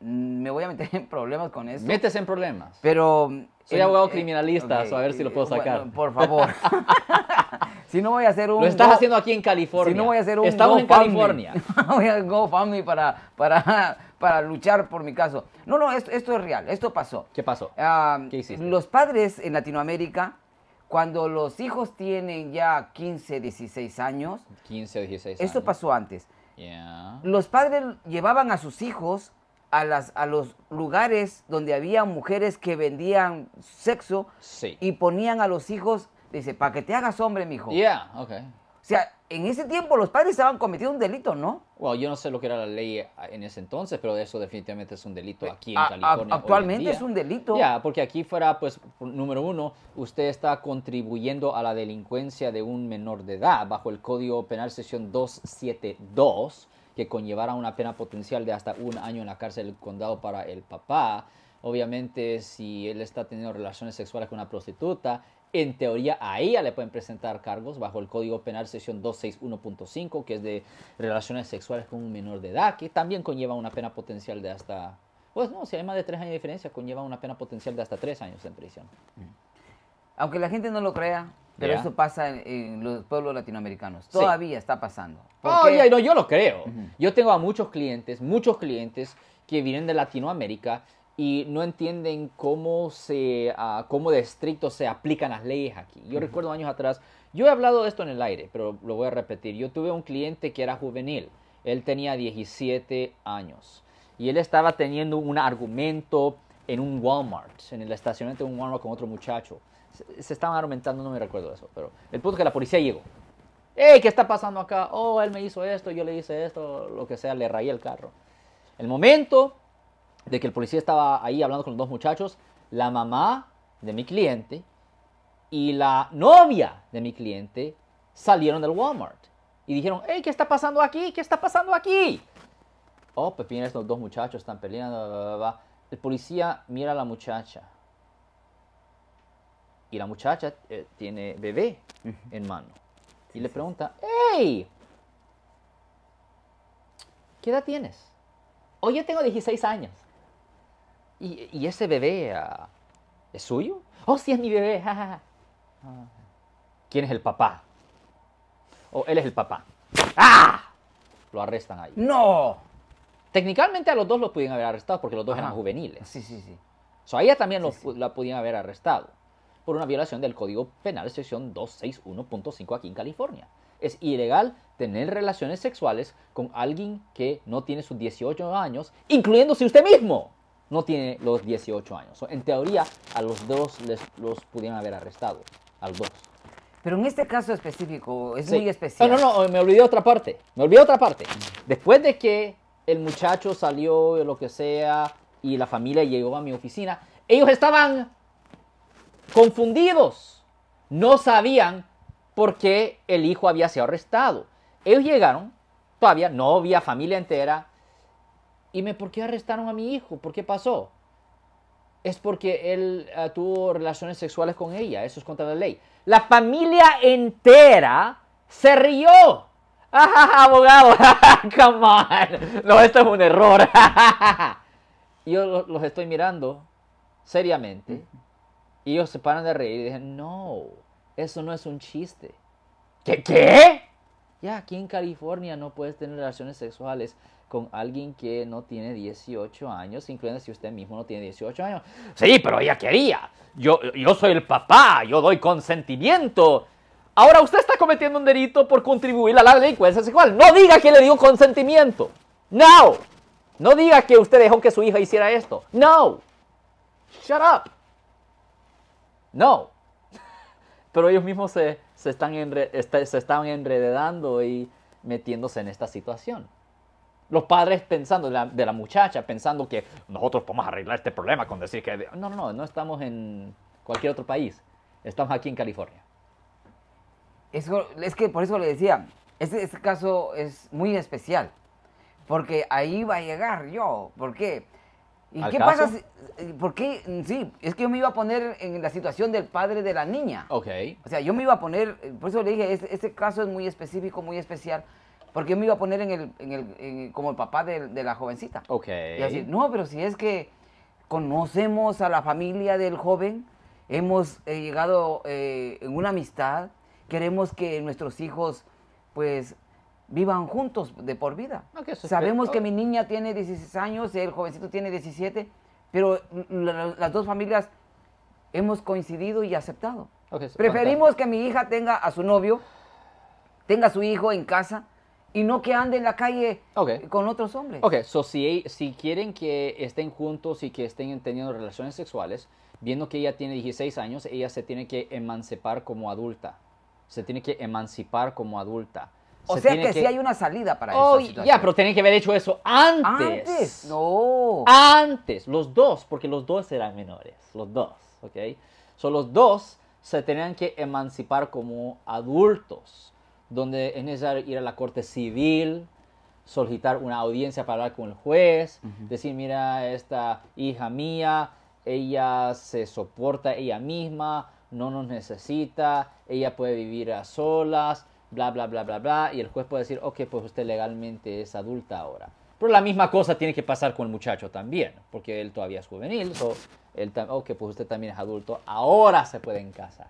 A: me voy a meter en problemas con eso. Metes en problemas. Pero... Soy abogado eh, criminalista, a ver si lo eh, puedo sacar. por favor. si no voy a hacer un... Lo estás haciendo aquí en California. Si no voy a hacer un... Estamos en California. voy a GoFundMe para, para, para luchar por mi caso. No, no, esto, es real. Esto pasó. ¿Qué pasó? Ah, ¿Qué hiciste? Los padres en Latinoamérica cuando los hijos tienen ya 15, 16 años. 15, 16 años. Esto pasó antes. Los padres llevaban a sus hijos a, las, a los lugares donde había mujeres que vendían sexo y ponían a los hijos, dice, para que te hagas hombre, mijo. Yeah, okay. O sea, en ese tiempo los padres estaban cometiendo un delito, ¿no? Bueno, yo no sé lo que era la ley ah, en ese
B: entonces, pero eso definitivamente es un delito aquí en California. actualmente es un delito. Ya, porque aquí fuera, pues, número uno, usted está contribuyendo a la delincuencia de un menor de edad bajo el Código Penal Sesión 272 que conllevara una pena potencial de hasta un año en la cárcel del condado para el papá. Obviamente, si él está teniendo relaciones sexuales con una prostituta, en teoría a ella le pueden presentar cargos bajo el Código Penal Sesión 261.5, que es de relaciones sexuales con un menor de edad, que también conlleva una pena potencial de hasta, pues no, si hay más de tres años de diferencia, conlleva una pena potencial de hasta tres años en prisión
A: aunque la gente no lo crea, pero eso pasa en, los pueblos latinoamericanos. Todavía está pasando. Oh, no, yo lo creo. Yo tengo a muchos clientes, muchos
B: clientes que vienen de Latinoamérica y no entienden cómo, se, ah, cómo de estricto se aplican las leyes aquí. Yo recuerdo años atrás, yo he hablado de esto en el aire, pero lo voy a repetir. Yo tuve un cliente que era juvenil. Él tenía 17 años y él estaba teniendo un argumento en un Walmart, en el estacionamiento de un Walmart con otro muchacho. Se, estaban argumentando, no me recuerdo eso, pero el punto es que la policía llegó. ¡Ey, qué está pasando acá! Oh, él me hizo esto, yo le hice esto, lo que sea, le rayé el carro. El momento de que el policía estaba ahí hablando con los dos muchachos, la mamá de mi cliente y la novia de mi cliente salieron del Walmart y dijeron, hey, ¿qué está pasando aquí? ¿Qué está pasando aquí? Oh, pues vienen estos dos muchachos, están peleando, El policía mira a la muchacha y la muchacha eh, tiene bebé en mano. y le pregunta, ¡Ey! ¿Qué edad tienes? Oye, oh, yo tengo 16 años. ¿Y, ese bebé ah, es suyo? Oh, sí, es mi bebé. ¿Quién es el papá? O oh, él es el papá. ¡Ah! Lo arrestan ahí. ¡No! Técnicamente a los dos los pudieron haber arrestado porque los dos eran juveniles. Sí, sí, sí. O sea, a ella también la pudieron haber arrestado por una violación del Código Penal sección 261.5 aquí en California. Es ilegal tener relaciones sexuales con alguien que no tiene sus 18 años, incluyendo si usted mismo. No tiene los 18 años. En teoría, a los dos les, los pudieran haber arrestado. Al dos.
A: Pero en este caso específico, es muy especial. No, no,
B: no, me olvidé otra parte. Me olvidé otra parte. Después de que el muchacho salió, lo que sea, y la familia llegó a mi oficina, ellos estaban confundidos. No sabían por qué el hijo había sido arrestado. Ellos llegaron, todavía no había familia entera. Y me, ¿por qué arrestaron a mi hijo? ¿Por qué pasó? Es porque él eh, tuvo relaciones sexuales con ella. Eso es contra la ley. La familia entera se rió. abogado! ¡Come on! No, esto es un error. Yo los estoy mirando seriamente. Mm. Y ellos se paran de reír y dicen, no, eso no es un chiste. ¿Qué? ¿Qué? Ya, aquí en California no puedes tener relaciones sexuales con alguien que no tiene 18 años, incluyendo si usted mismo no tiene 18 años. Sí, pero ella quería. Yo, yo soy el papá, yo doy consentimiento. Ahora usted está cometiendo un delito por contribuir a la delincuencia sexual. No diga que le dio consentimiento. No. No diga que usted dejó que su hija hiciera esto. No. Shut up no. Pero ellos mismos se, están este, se enredando y metiéndose en esta situación. Los padres pensando, de la, muchacha, pensando que nosotros podemos arreglar este problema con decir que... No, no, no, no estamos en
A: cualquier otro país. Estamos aquí en California. Es, que por eso le decía, este, este caso es muy especial. Porque ahí va a llegar yo. ¿Por qué? ¿Y qué pasa? Si, eh, mm, Sí, es que yo me iba a poner en la situación del padre de la niña. Ok. O sea, yo me iba a poner, eh, por eso le dije, este caso es muy específico, muy especial, porque yo me iba a poner en el, en el como el papá de, la jovencita. Ok. Y así, no, pero si es que conocemos a la familia del joven, hemos eh, llegado en una amistad, queremos que nuestros hijos pues vivan juntos de por vida. Sabemos que mi niña tiene 16 años, el jovencito tiene 17, pero las dos familias hemos coincidido y aceptado. Preferimos que mi hija tenga a su novio, tenga a su hijo en casa y no que ande en la calle con otros hombres.
B: Ok, so si quieren que estén juntos y que estén teniendo relaciones sexuales, viendo que ella tiene 16 años, ella se tiene que emancipar como adulta. Se tiene que emancipar como adulta o sea que, sí hay
A: una salida para esa situación. Ya, pero tenían que haber hecho eso antes. Antes,
B: no. Antes, los dos, porque los dos eran menores, los dos, ¿ok? Son los dos se tenían que emancipar como adultos, donde es necesario ir a la corte civil, solicitar una audiencia para hablar con el juez, decir, mira, esta hija mía, ella se soporta ella misma, no nos necesita, ella puede vivir a solas, bla, bla, bla, bla, bla, y el juez puede decir, ok, pues usted legalmente es adulta ahora. Pero la misma cosa tiene que pasar con el muchacho también, porque él todavía es juvenil, o ok, pues usted también es adulto, ahora se pueden casar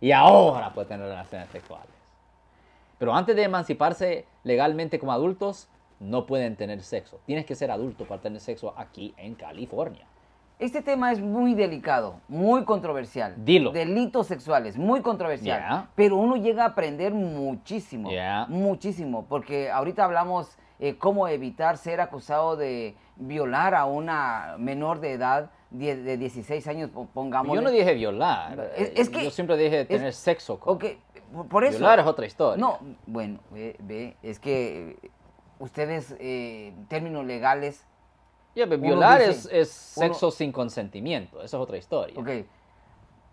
B: y ahora puede tener relaciones sexuales. Pero antes de emanciparse legalmente como adultos, no pueden tener sexo. Tienes que ser adulto
A: para tener sexo aquí en California. Este tema es muy delicado, muy controversial. Dilo. Delitos sexuales, muy controversial. Pero uno llega a aprender muchísimo, muchísimo, porque ahorita hablamos eh, cómo evitar ser acusado de violar a una menor de edad de 16 años, pongamos. Yo no dije violar. Es, que, yo siempre dije tener sexo con. por eso, violar es otra historia. No, bueno, ve es que ustedes, eh, términos legales, violar es, sexo sin consentimiento. Esa es otra historia. Ok.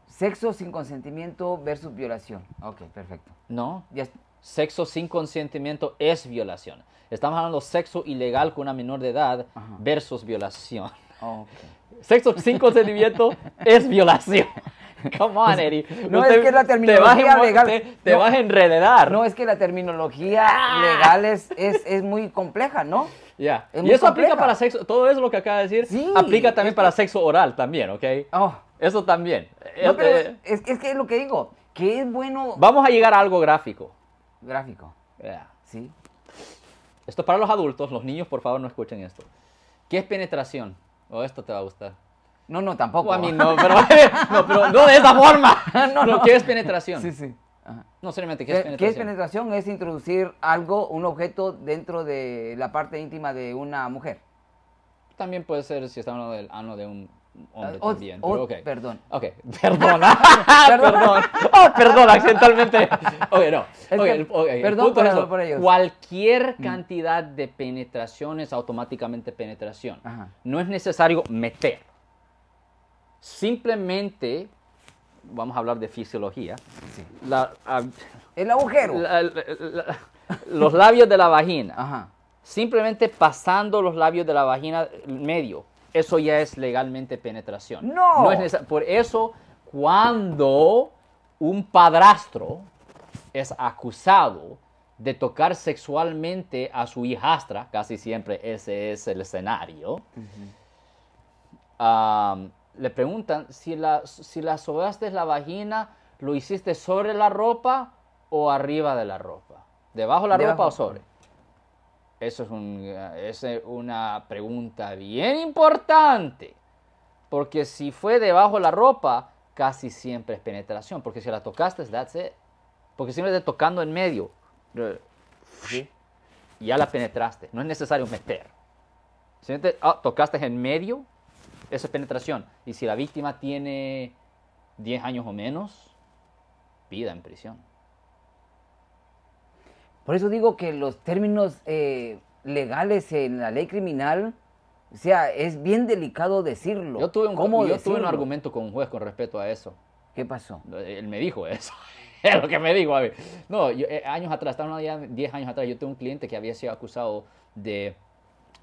A: Sexo sin consentimiento versus violación. Ok, perfecto. No. Ya. Sexo
B: sin consentimiento es violación. Estamos hablando de sexo ilegal con una menor de edad versus violación. Sexo sin consentimiento es violación. Come on, Eddie. No es que la terminología te vas, legal. Te, vas a enredar. No es
A: que la terminología ah. legal es, es muy compleja, ¿no?
B: Ya. y eso aplica para sexo, todo eso lo que acaba de decir, aplica también para sexo oral también, ¿ok? Oh. Eso también. No, eh,
A: es, es, que es lo que digo, que es bueno...
B: Vamos a llegar a algo gráfico. Gráfico. Sí. Esto es para los adultos, los niños por favor no escuchen esto. ¿Qué es penetración? O esto te va a gustar.
A: No, no, tampoco. a mí no, pero no, no de esa forma. no, no. Lo es penetración. Sí, sí.
B: No seriamente ¿qué es penetración? ¿Qué es
A: penetración? Es introducir algo, un objeto dentro de la parte íntima de una mujer.
B: También puede ser si estamos hablando del ano de un hombre ah, también. okay. Perdón. Ok, perdona. perdón. Oh, perdón, accidentalmente. Ok, no. Perdón por, eso, Cualquier mm. cantidad de penetración es automáticamente penetración. No es necesario meter. Simplemente vamos a hablar de fisiología. Ah, el agujero. los labios de la vagina. Simplemente pasando los labios de la vagina medio, eso ya es legalmente penetración. No. por eso, cuando un padrastro es acusado de tocar sexualmente a su hijastra, casi siempre ese es el escenario, le preguntan si, la, si las la vagina, lo hiciste sobre la ropa o arriba de la ropa. ¿Debajo de la ropa o sobre? Eso es, eh, es una pregunta bien importante. Porque si fue debajo la ropa, casi siempre es penetración. Porque si la tocaste, that's it. Porque siempre de tocando en medio. Eh, ¿Sí? Ya la penetraste. No es necesario meter. Si ah, tocaste en medio, esa es penetración. Y si la víctima tiene
A: 10 años o menos, vida en prisión. Por eso digo que los términos eh, legales en la ley criminal, o sea, es bien delicado decirlo. Yo tuve un, yo tuve un argumento con un juez con respecto a eso.
B: ¿Qué pasó? Él me dijo eso. es lo que me dijo No, eh, años atrás, 10 años atrás, yo tuve un cliente que había sido acusado de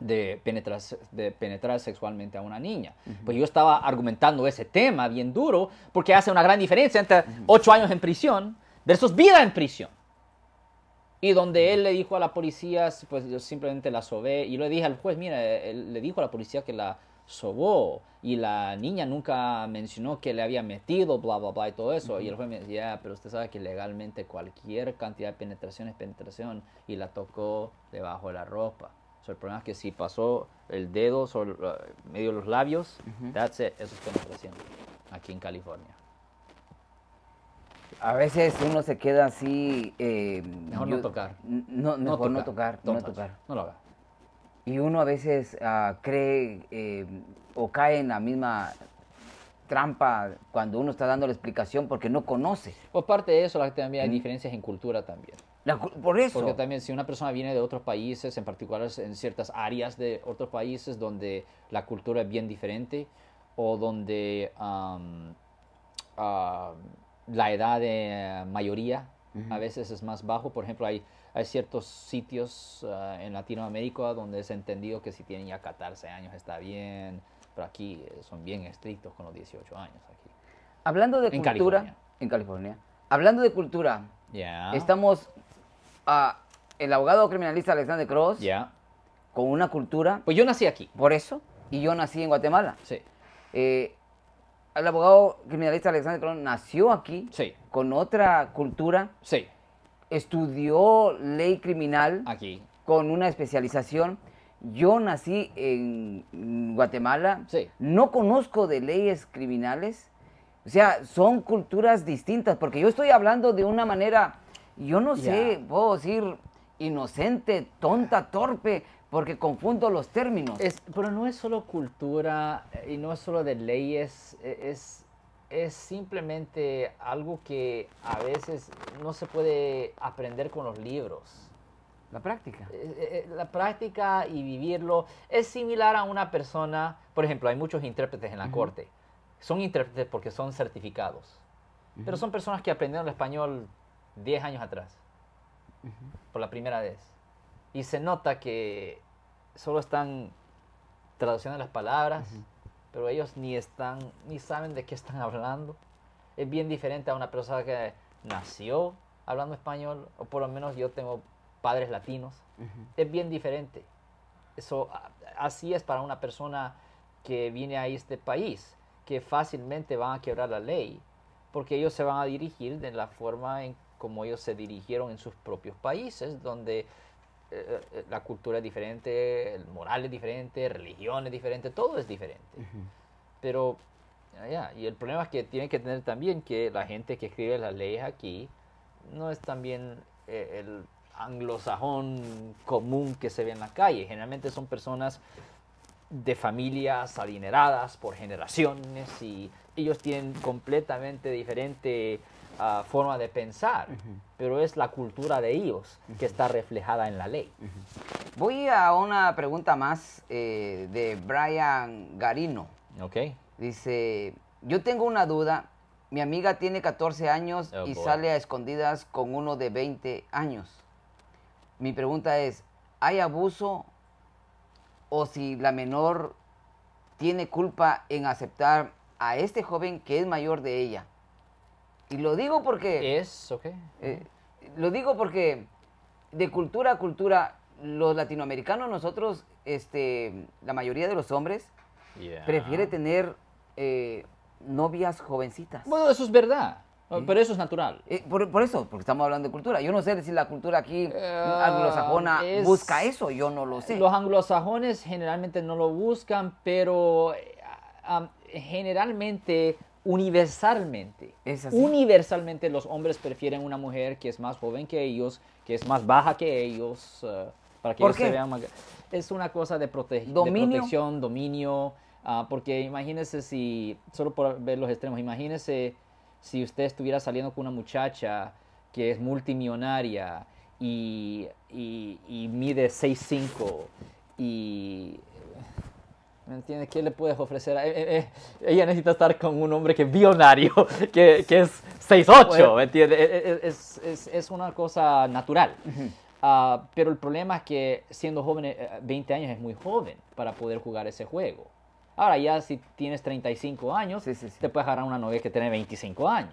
B: de penetrar, de penetrar sexualmente a una niña. Pues yo estaba argumentando ese tema bien duro porque hace una gran diferencia entre ocho años en prisión versus vida en prisión. Y donde él le dijo a la policía, pues yo simplemente la sobé. Y le dije al juez, mira, él le dijo a la policía que la sobó y la niña nunca mencionó que le había metido, bla, bla, bla y todo eso. Y el juez me decía, pero usted sabe que legalmente cualquier cantidad de penetración es penetración y la tocó debajo de la ropa el problema es que si pasó el dedo sobre eh, medio de los labios, eso es that's it. Eso estamos haciendo aquí en California.
A: A veces uno se queda así. Eh, mejor no tocar. No, mejor no tocar. No tocar. lo haga. Y uno a veces ah, cree eh, o cae en la misma trampa cuando uno está dando la explicación porque no conoce.
B: Por pues parte de eso, también hay
A: diferencias en cultura también
B: por eso. Porque también si una persona viene de otros países, en particular en ciertas áreas de otros países donde la cultura es bien diferente o donde la edad de mayoría a veces es más bajo. Por ejemplo, hay, hay ciertos sitios ah, en Latinoamérica donde es entendido que si tienen ya 14 años está bien, pero aquí son bien estrictos con los 18 años. Aquí.
A: Hablando de cultura, en California, hablando de cultura,
B: ya estamos
A: el abogado criminalista Alexander Cross con una cultura. Pues yo nací aquí. Por eso. Y yo nací en Guatemala. Sí. Eh, el abogado criminalista Alexander Cross nació aquí. Con otra cultura. Sí. Estudió ley criminal. Aquí. Con una especialización. Yo nací en Guatemala. Sí. No conozco de leyes criminales. O sea, son culturas distintas, porque yo estoy hablando de una manera yo no sé, puedo decir inocente, tonta, torpe, porque confundo los términos. pero no es solo cultura eh, y no es solo de leyes, e, es, es
B: simplemente algo que a veces no se puede aprender con los libros. La práctica. Eh, eh, la práctica y vivirlo es similar a una persona, por ejemplo, hay muchos intérpretes en la corte. Son intérpretes porque son certificados. Pero son personas que aprendieron el español 10 años atrás, por la primera vez. Y se nota que solo están traduciendo las palabras, pero ellos ni están, ni saben de qué están hablando. Es bien diferente a una persona que nació hablando español, o por lo menos yo tengo padres latinos. Es bien diferente. Eso, así es para una persona que viene a este país, que fácilmente van a quebrar la ley, porque ellos se van a dirigir de la forma en como ellos se dirigieron en sus propios países, donde eh, eh, la cultura es diferente, el moral es diferente, religión es diferente, todo es diferente. Pero, yeah, y el problema es que tienen que tener también que la gente que escribe las leyes aquí no es también eh, el anglosajón común que se ve en la calle. Generalmente son personas de familias adineradas por generaciones y ellos tienen completamente diferente Ah, forma de pensar, pero es la cultura de ellos
A: que está reflejada en la ley. Voy a una pregunta más eh, de Brian Garino. Ok. Dice, yo tengo una duda. Mi amiga tiene 14 años oh, y sale a escondidas con uno de 20 años. Mi pregunta es, ¿hay abuso o si la menor tiene culpa en aceptar a este joven que es mayor de ella? Y lo digo porque... ¿Es okay. Eh, lo digo porque de cultura a cultura, los latinoamericanos, nosotros, este, la mayoría de los hombres, prefiere tener eh, novias jovencitas. Bueno, eso es verdad. Pero eso es natural. Eh, por, eso, porque estamos hablando de cultura. Yo no sé si la cultura aquí anglosajona busca eso, yo no lo sé. Los anglosajones generalmente no lo
B: buscan, pero generalmente universalmente. Universalmente los hombres prefieren una mujer que es más joven que ellos, que es más baja que ellos, eh, para que ellos se vean más... Es una cosa de, ¿Dominio? protección, dominio, ah, porque imagínense si, solo por ver los extremos, imagínense si usted estuviera saliendo con una muchacha que es multimillonaria y, y, y mide 6'5 y ¿Me entiendes? ¿Qué le puedes ofrecer? Eh, eh, eh, ella necesita estar con un hombre que es billonario, que, que es 6'8, ¿me entiendes? Es, es, es, una cosa natural. Ah, pero el problema es que siendo joven, 20 años es muy joven para poder jugar ese juego. Ahora ya si tienes 35 años, te puedes agarrar una novia que tiene 25
A: años.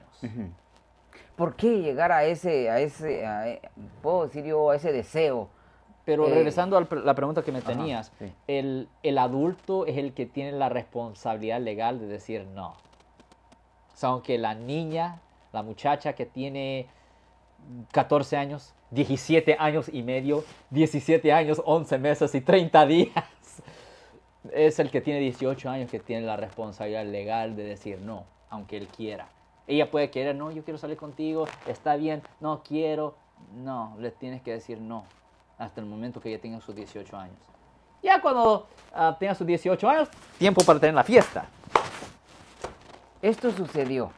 A: ¿Por qué llegar a ese, a ese, puedo decir yo, a ese deseo pero eh, regresando
B: a la pregunta que me tenías,
A: el, el, adulto
B: es el que tiene la responsabilidad legal de decir no. O sea, aunque la niña, la muchacha que tiene 14 años, 17 años y medio, 17 años, 11 meses y 30 días, es el que tiene 18 años que tiene la responsabilidad legal de decir no, aunque él quiera. Ella puede querer, no, yo quiero salir contigo, está bien, no quiero. No, le tienes que decir no hasta el momento que ya tenga sus 18 años. Ya cuando ah, tenga sus 18 años, tiempo para tener la fiesta.
A: Esto sucedió.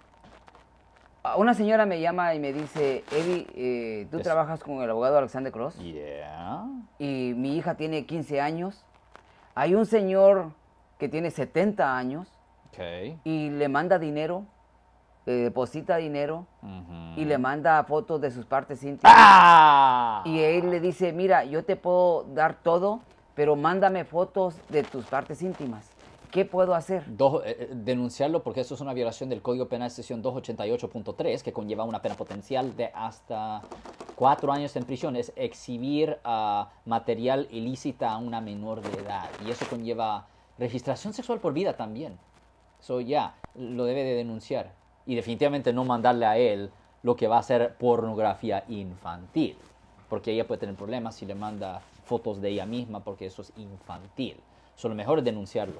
A: Ah, una señora me llama y me dice, Eddie, eh, ¿tú trabajas con el abogado Alexander Cross? Yeah. Y mi hija tiene 15 años. Hay un señor que tiene 70 años y le manda dinero deposita dinero y le manda fotos de sus partes íntimas. ¡Ah! Y él le dice, mira, yo te puedo dar todo, pero mándame fotos de tus partes íntimas. ¿Qué puedo hacer?
B: Eh, eh, denunciarlo porque eso es una violación del Código Penal de sesión 288.3 que conlleva una pena potencial de hasta cuatro años en prisión. Es exhibir ah, material ilícita a una menor de edad y eso conlleva registración sexual por vida también. Eso ya lo debe de denunciar y definitivamente no mandarle a él lo que va a ser pornografía infantil, porque ella puede tener problemas si le manda fotos de ella misma, porque eso es infantil. solo lo mejor es denunciarlo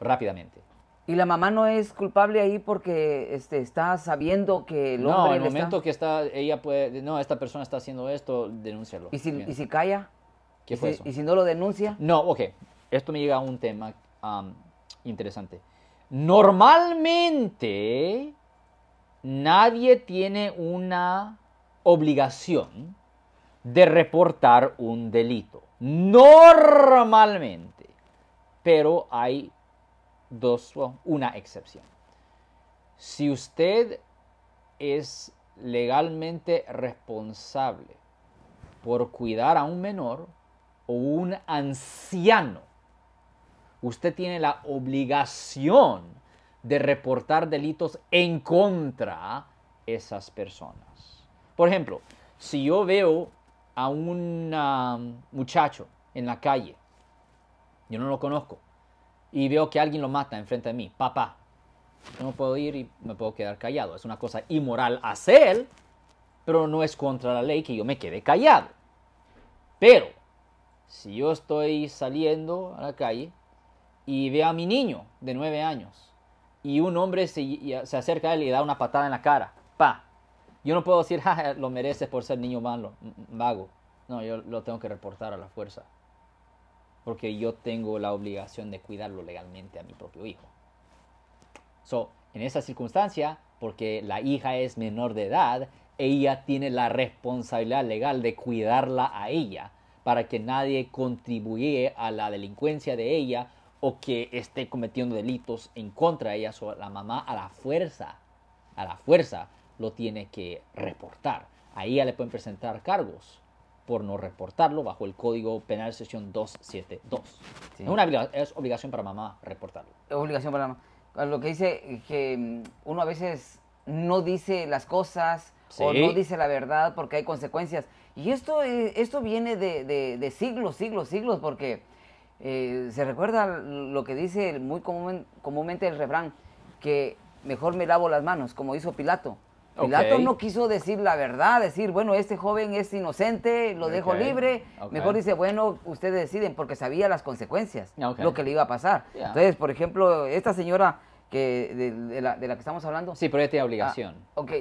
B: rápidamente.
A: Y la mamá no es culpable ahí porque este, está sabiendo que el hombre. No, en el momento
B: que está, ella puede. No, esta persona está haciendo esto, denúncialo. ¿Y si, ¿y si calla? ¿Qué fue eso? ¿Y si no lo denuncia? No, ok. Esto me llega a un tema interesante. Normalmente, nadie tiene una obligación de reportar un delito. Normalmente. Pero hay dos, una excepción. Si usted es legalmente responsable por cuidar a un menor o un anciano, usted tiene la obligación de reportar delitos en contra esas personas. Por ejemplo, si yo veo a un um, muchacho en la calle, yo no lo conozco, y veo que alguien lo mata enfrente de mí, papá, yo no puedo ir y me puedo quedar callado. Es una cosa inmoral hacer, pero no es contra la ley que yo me quede callado. Pero, si yo estoy saliendo a la calle y veo a mi niño de nueve años y un hombre se, acerca a él y le da una patada en la cara. Pa. Yo no puedo decir, ja, lo mereces por ser niño malo, vago. No, yo lo tengo que reportar a la fuerza. Porque yo tengo la obligación de cuidarlo legalmente a mi propio hijo. So, en esa circunstancia, porque la hija es menor de edad, ella tiene la responsabilidad legal de cuidarla a ella para que nadie contribuye a la delincuencia de ella o que esté cometiendo delitos en contra de ella, o la mamá a la fuerza, a la fuerza lo tiene que reportar. Ahí ya le pueden presentar cargos por no reportarlo bajo el Código Penal Sección 272. Es una es obligación
A: para mamá reportarlo. Es obligación para mamá. Lo que dice que mm, uno a veces no dice las cosas o no dice la verdad porque hay consecuencias. Y esto, eh, esto viene de, de siglos, siglos, siglos, porque eh, se recuerda lo que dice muy comúnmente el refrán, que mejor me lavo las manos, como hizo Pilato. Pilato no quiso decir la verdad, decir, bueno, este joven es inocente, lo dejo libre. Mejor dice, bueno, ustedes deciden, porque sabía las consecuencias, lo que le iba a pasar. Entonces, por ejemplo, esta señora que de, la, que estamos hablando. Sí, pero ella tiene ah, obligación.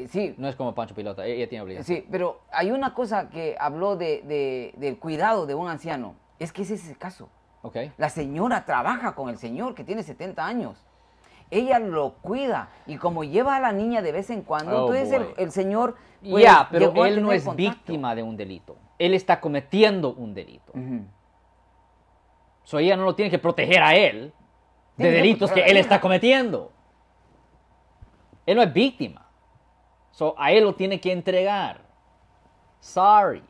A: sí. No es como Pancho Pilota, ella, tiene obligación. Sí, pero hay una cosa que habló de, del cuidado de un anciano. Es que ese es el caso. La señora trabaja con el señor que tiene 70 años. Ella lo cuida y como lleva a la niña de vez en cuando, oh, entonces el, señor... ya, pues, pero él no es
B: víctima de un delito. Él está cometiendo un delito. O sea, ella no lo tiene que proteger a él
A: de delitos que él está
B: cometiendo. Él no es víctima. So a él lo tiene que entregar. Sorry.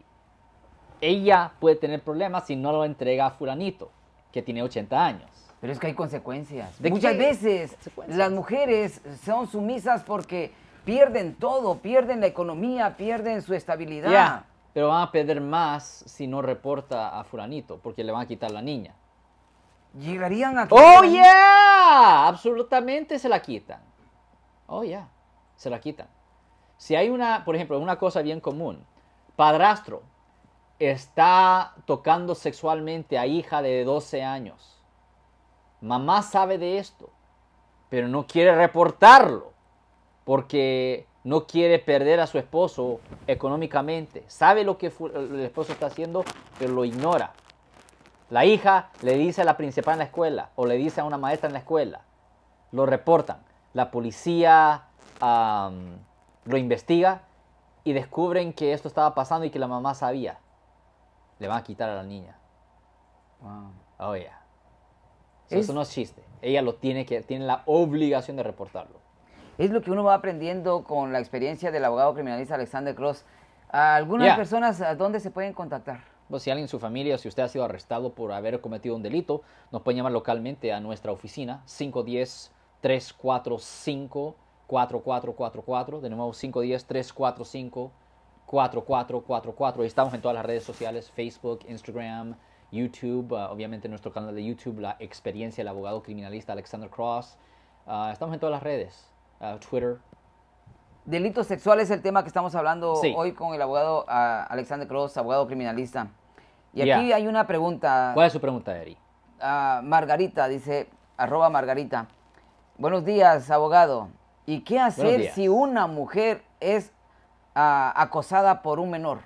B: Ella puede tener problemas si no lo entrega a fulanito que tiene 80 años. Pero es que hay consecuencias. Muchas veces
A: las mujeres son sumisas porque pierden todo, pierden la economía, pierden su estabilidad.
B: pero van a perder más si no reporta a fulanito, porque le van a quitar la niña. Llegarían a... ¡Oh, yeah! Absolutamente se la quitan. Oh, yeah. Se la quitan. Si hay una, por ejemplo, una cosa bien común, padrastro, está tocando sexualmente a hija de 12 años. Mamá sabe de esto, pero no quiere reportarlo porque no quiere perder a su esposo económicamente. Sabe lo que el esposo está haciendo, pero lo ignora. La hija le dice a la principal en la escuela o le dice a una maestra en la escuela. Lo reportan. La policía lo investiga y descubren que esto estaba pasando y que la mamá sabía le van a quitar a la niña. Oh, yeah. Eso, no
A: existe. Ella lo tiene que, tiene la obligación de reportarlo. Es lo que uno va aprendiendo con la experiencia del abogado criminalista Alexander Cross. ¿A algunas personas, ¿a dónde se pueden contactar?
B: Pues, si alguien en su familia, si usted ha sido arrestado por haber cometido un delito, nos pueden llamar localmente a nuestra oficina 510-345-4444. De nuevo, 510-345-4444. 4444. y estamos en todas las redes sociales, Facebook, Instagram, YouTube, eh, obviamente nuestro canal de YouTube, la experiencia del
A: abogado criminalista Alexander Cross. Ah, estamos en todas las redes, ah, Twitter. Delitos sexuales es el tema que estamos hablando hoy con el abogado ah, Alexander Cross, abogado criminalista. Y aquí hay una pregunta. ¿Cuál es su pregunta, Eri? Margarita, dice, arroba Margarita. Buenos días, abogado. ¿Y qué hacer si una mujer es acosada por un menor.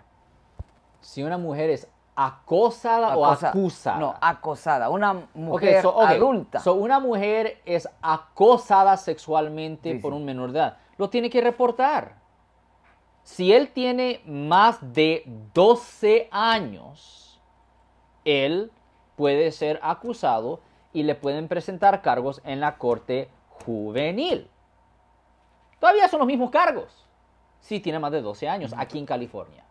A: Si una mujer es acosada o acusada. No, acosada. Una mujer adulta.
B: una mujer es acosada sexualmente por un menor de edad. Lo tiene que reportar. Si él tiene más de 12 años, él puede ser acusado y le pueden presentar cargos en la corte juvenil. Todavía son los mismos cargos. Sí, tiene más de 12 años, aquí en California.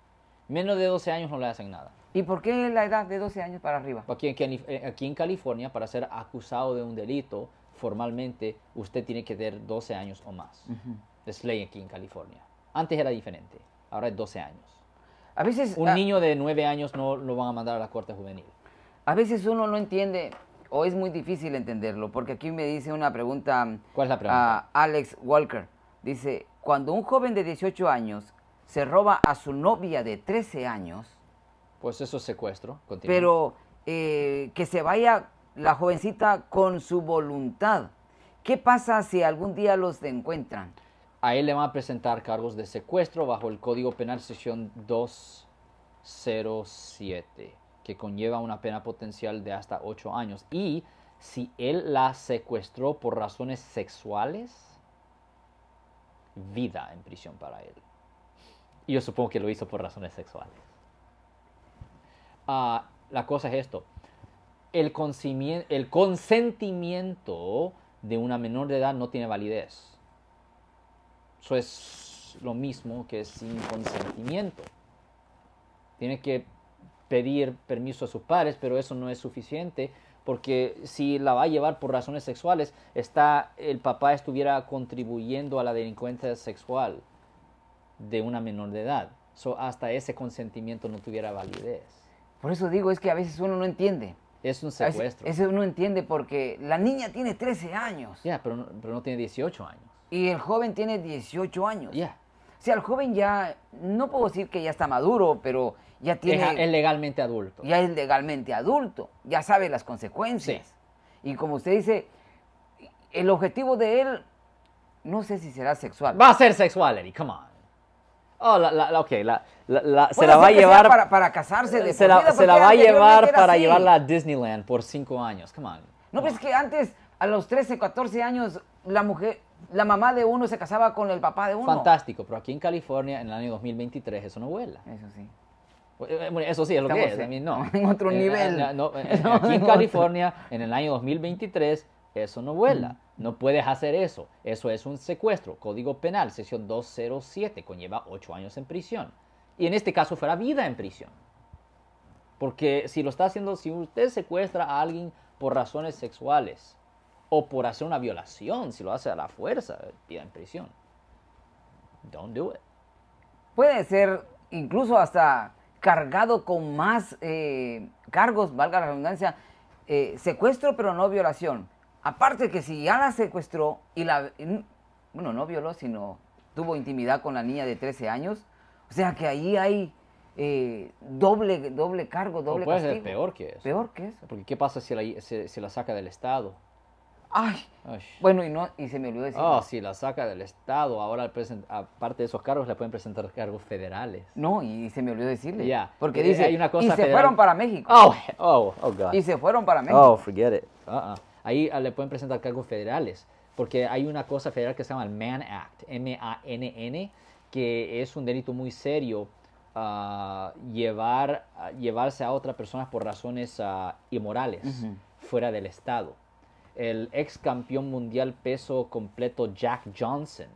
B: Menos de 12 años no le hacen nada.
A: ¿Y por qué la edad de 12 años
B: para arriba? Eh, aquí, en California, para ser acusado de un delito, formalmente usted tiene que tener 12 años o más. Es ley aquí en California. Antes era diferente, ahora es 12 años. A veces, un ah, niño de 9
A: años no lo van a mandar a la corte juvenil. A veces uno no entiende o es muy difícil entenderlo, porque aquí me dice una pregunta. ¿Cuál es la ah, pregunta? Alex Walker. Dice, cuando un joven de 18 años se roba a su novia de 13 años.
B: Pues eso es secuestro. Pero
A: eh, que se vaya la jovencita con su voluntad. ¿Qué pasa si algún día los encuentran?
B: A él le van a presentar cargos de secuestro bajo el Código Penal sección 207, que conlleva una pena potencial de hasta 8 años. Y si él la secuestró por razones sexuales, vida en prisión para él. Y yo supongo que lo hizo por razones sexuales. Ah, la cosa es esto. El, el consentimiento de una menor de edad no tiene validez. Eso es lo mismo que sin consentimiento. Tiene que pedir permiso a sus padres, pero eso no es suficiente porque si la va a llevar por razones sexuales, está, el papá estuviera contribuyendo a la delincuencia sexual de una menor de edad. So, hasta ese consentimiento no tuviera validez.
A: Por eso digo, es que a veces uno no entiende. Es un secuestro. Eso uno entiende porque la niña tiene 13 años. Ya, pero, no, tiene 18 años. Y el joven tiene 18 años. Ya. O sea, el joven ya, no puedo decir que ya está maduro, pero ya tiene, es, legalmente adulto. Ya es legalmente adulto, ya sabe las consecuencias. Y como usted dice, el objetivo de él, no sé si será sexual. Va a ser sexual, Eddie. come on. Oh, la, la, ok, la, la se la va a llevar. Para, casarse de eh, Se la, se la va a llevar para llevarla a
B: Disneyland por cinco años, come on.
A: No, pues es que antes, a los 13, 14 años, la mujer, la mamá de uno se casaba con el papá de uno.
B: Fantástico, pero aquí en California, en el año 2023, eso no vuela. Eso sí eso sí es lo que es. En, no. en otro nivel. en California, en el año 2023, eso no vuela. Mm. No puedes hacer eso. Eso es un secuestro. Código Penal, sesión 207, conlleva ocho años en prisión. Y en este caso fuera vida en prisión. Porque si lo está haciendo, si usted secuestra a alguien por razones sexuales o por hacer una violación, si lo hace a la fuerza, vida en prisión.
A: Don't do it. Puede ser incluso hasta cargado con más eh, cargos, valga la redundancia, eh, secuestro pero no violación. Aparte que si ya la secuestró y la, bueno, no violó, sino tuvo intimidad con la niña de 13 años, o sea que ahí hay eh, doble, doble cargo, doble o puede Ser
B: peor que eso. Peor que eso. Porque ¿qué pasa si se la saca del Estado? Ay. Bueno, y no y se me olvidó decir. Ah si la saca del Estado, ahora aparte de esos cargos, le pueden presentar cargos federales.
A: No, y se me olvidó decirle. Porque eh, dice, hay y se fueron para México. Oh, oh,
B: oh Y se fueron para México. Oh, forget it. Uh-uh. Ahí ah, le pueden presentar cargos federales, porque hay una cosa federal que se llama el Mann Act, M-A-N-N, que es un delito muy serio uh, llevar, ah, llevarse a otras personas por razones ah, inmorales fuera del Estado el ex campeón mundial peso completo Jack Johnson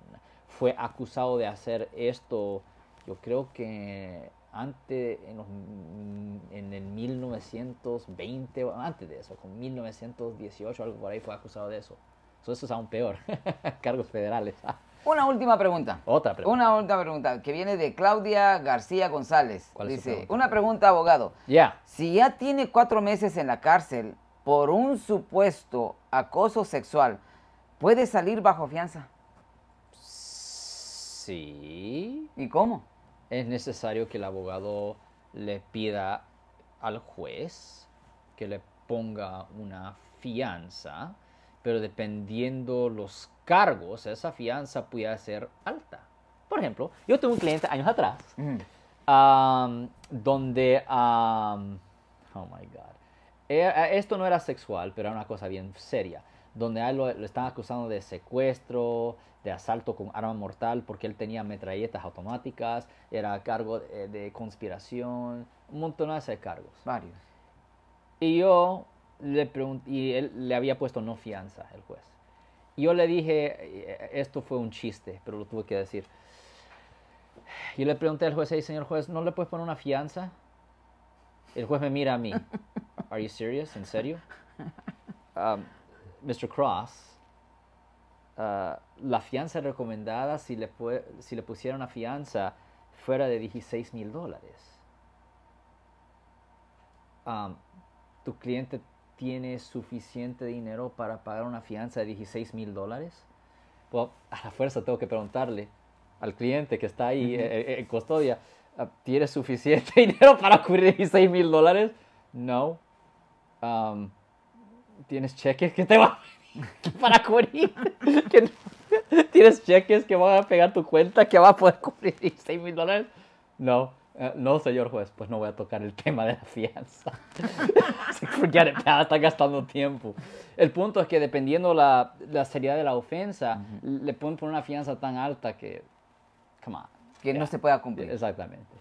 B: fue acusado de hacer esto, yo creo que antes, en, el 1920, antes de eso, con 1918, algo por ahí,
A: fue acusado de eso. eso es aún peor, cargos federales. Ah. Una última pregunta. Otra pregunta. Una última pregunta que viene de Claudia García González. ¿Cuál Dice, una pregunta, abogado. Ya. Si ya tiene cuatro meses en la cárcel, por un supuesto acoso sexual puede salir bajo fianza? Sí. ¿Y cómo? Es necesario que el abogado le pida
B: al juez que le ponga una fianza, pero dependiendo los cargos, esa fianza puede ser alta. Por ejemplo, yo tuve un cliente años atrás, mm. donde, oh my God, eh, esto no era sexual, pero era una cosa bien seria, donde a él lo, estaban acusando de secuestro, de asalto con arma mortal, porque él tenía metralletas automáticas, era a cargo eh, de, conspiración, un montón de cargos. Varios. Y yo le pregunté, y él le había puesto no fianza el juez. Y yo le dije, e-, esto fue un chiste, pero lo tuve que decir. y le pregunté al juez, señor juez, ¿no le puedes poner una fianza? El juez me mira a mí. Are you serious? ¿En serio? Mr. Um, Cross, uh, la fianza recomendada si le, si le pusiera una fianza fuera de 16 mil dólares. Um, ¿Tu cliente tiene suficiente dinero para pagar una fianza de 16 mil dólares? a la fuerza tengo que preguntarle al cliente que está ahí eh, eh, en custodia, uh, ¿tiene suficiente dinero para cubrir 16 mil dólares? No tienes cheques que te van para cubrir. tienes cheques que van a pegar tu cuenta que va a poder cubrir 6 mil dólares. No, eh, no, señor juez, pues no voy a tocar el tema de la fianza. Forget it, está gastando tiempo. El punto es que dependiendo la, la seriedad de la ofensa, le pueden poner una fianza tan alta que, come
A: Que no se pueda cumplir. Exactamente.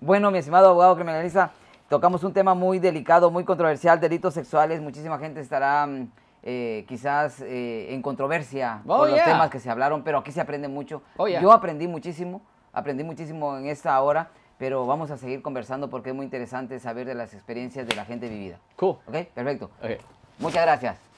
A: Bueno, mi estimado abogado criminalista, tocamos un tema muy delicado, muy controversial, delitos sexuales. Muchísima gente estará mm, eh, quizás eh, en controversia por oh, los temas que se hablaron, pero aquí se aprende mucho. Oh, Yo aprendí muchísimo, aprendí muchísimo en esta hora, pero vamos a seguir conversando porque es muy interesante saber de las experiencias de la gente vivida. Cool. Perfecto. Muchas gracias.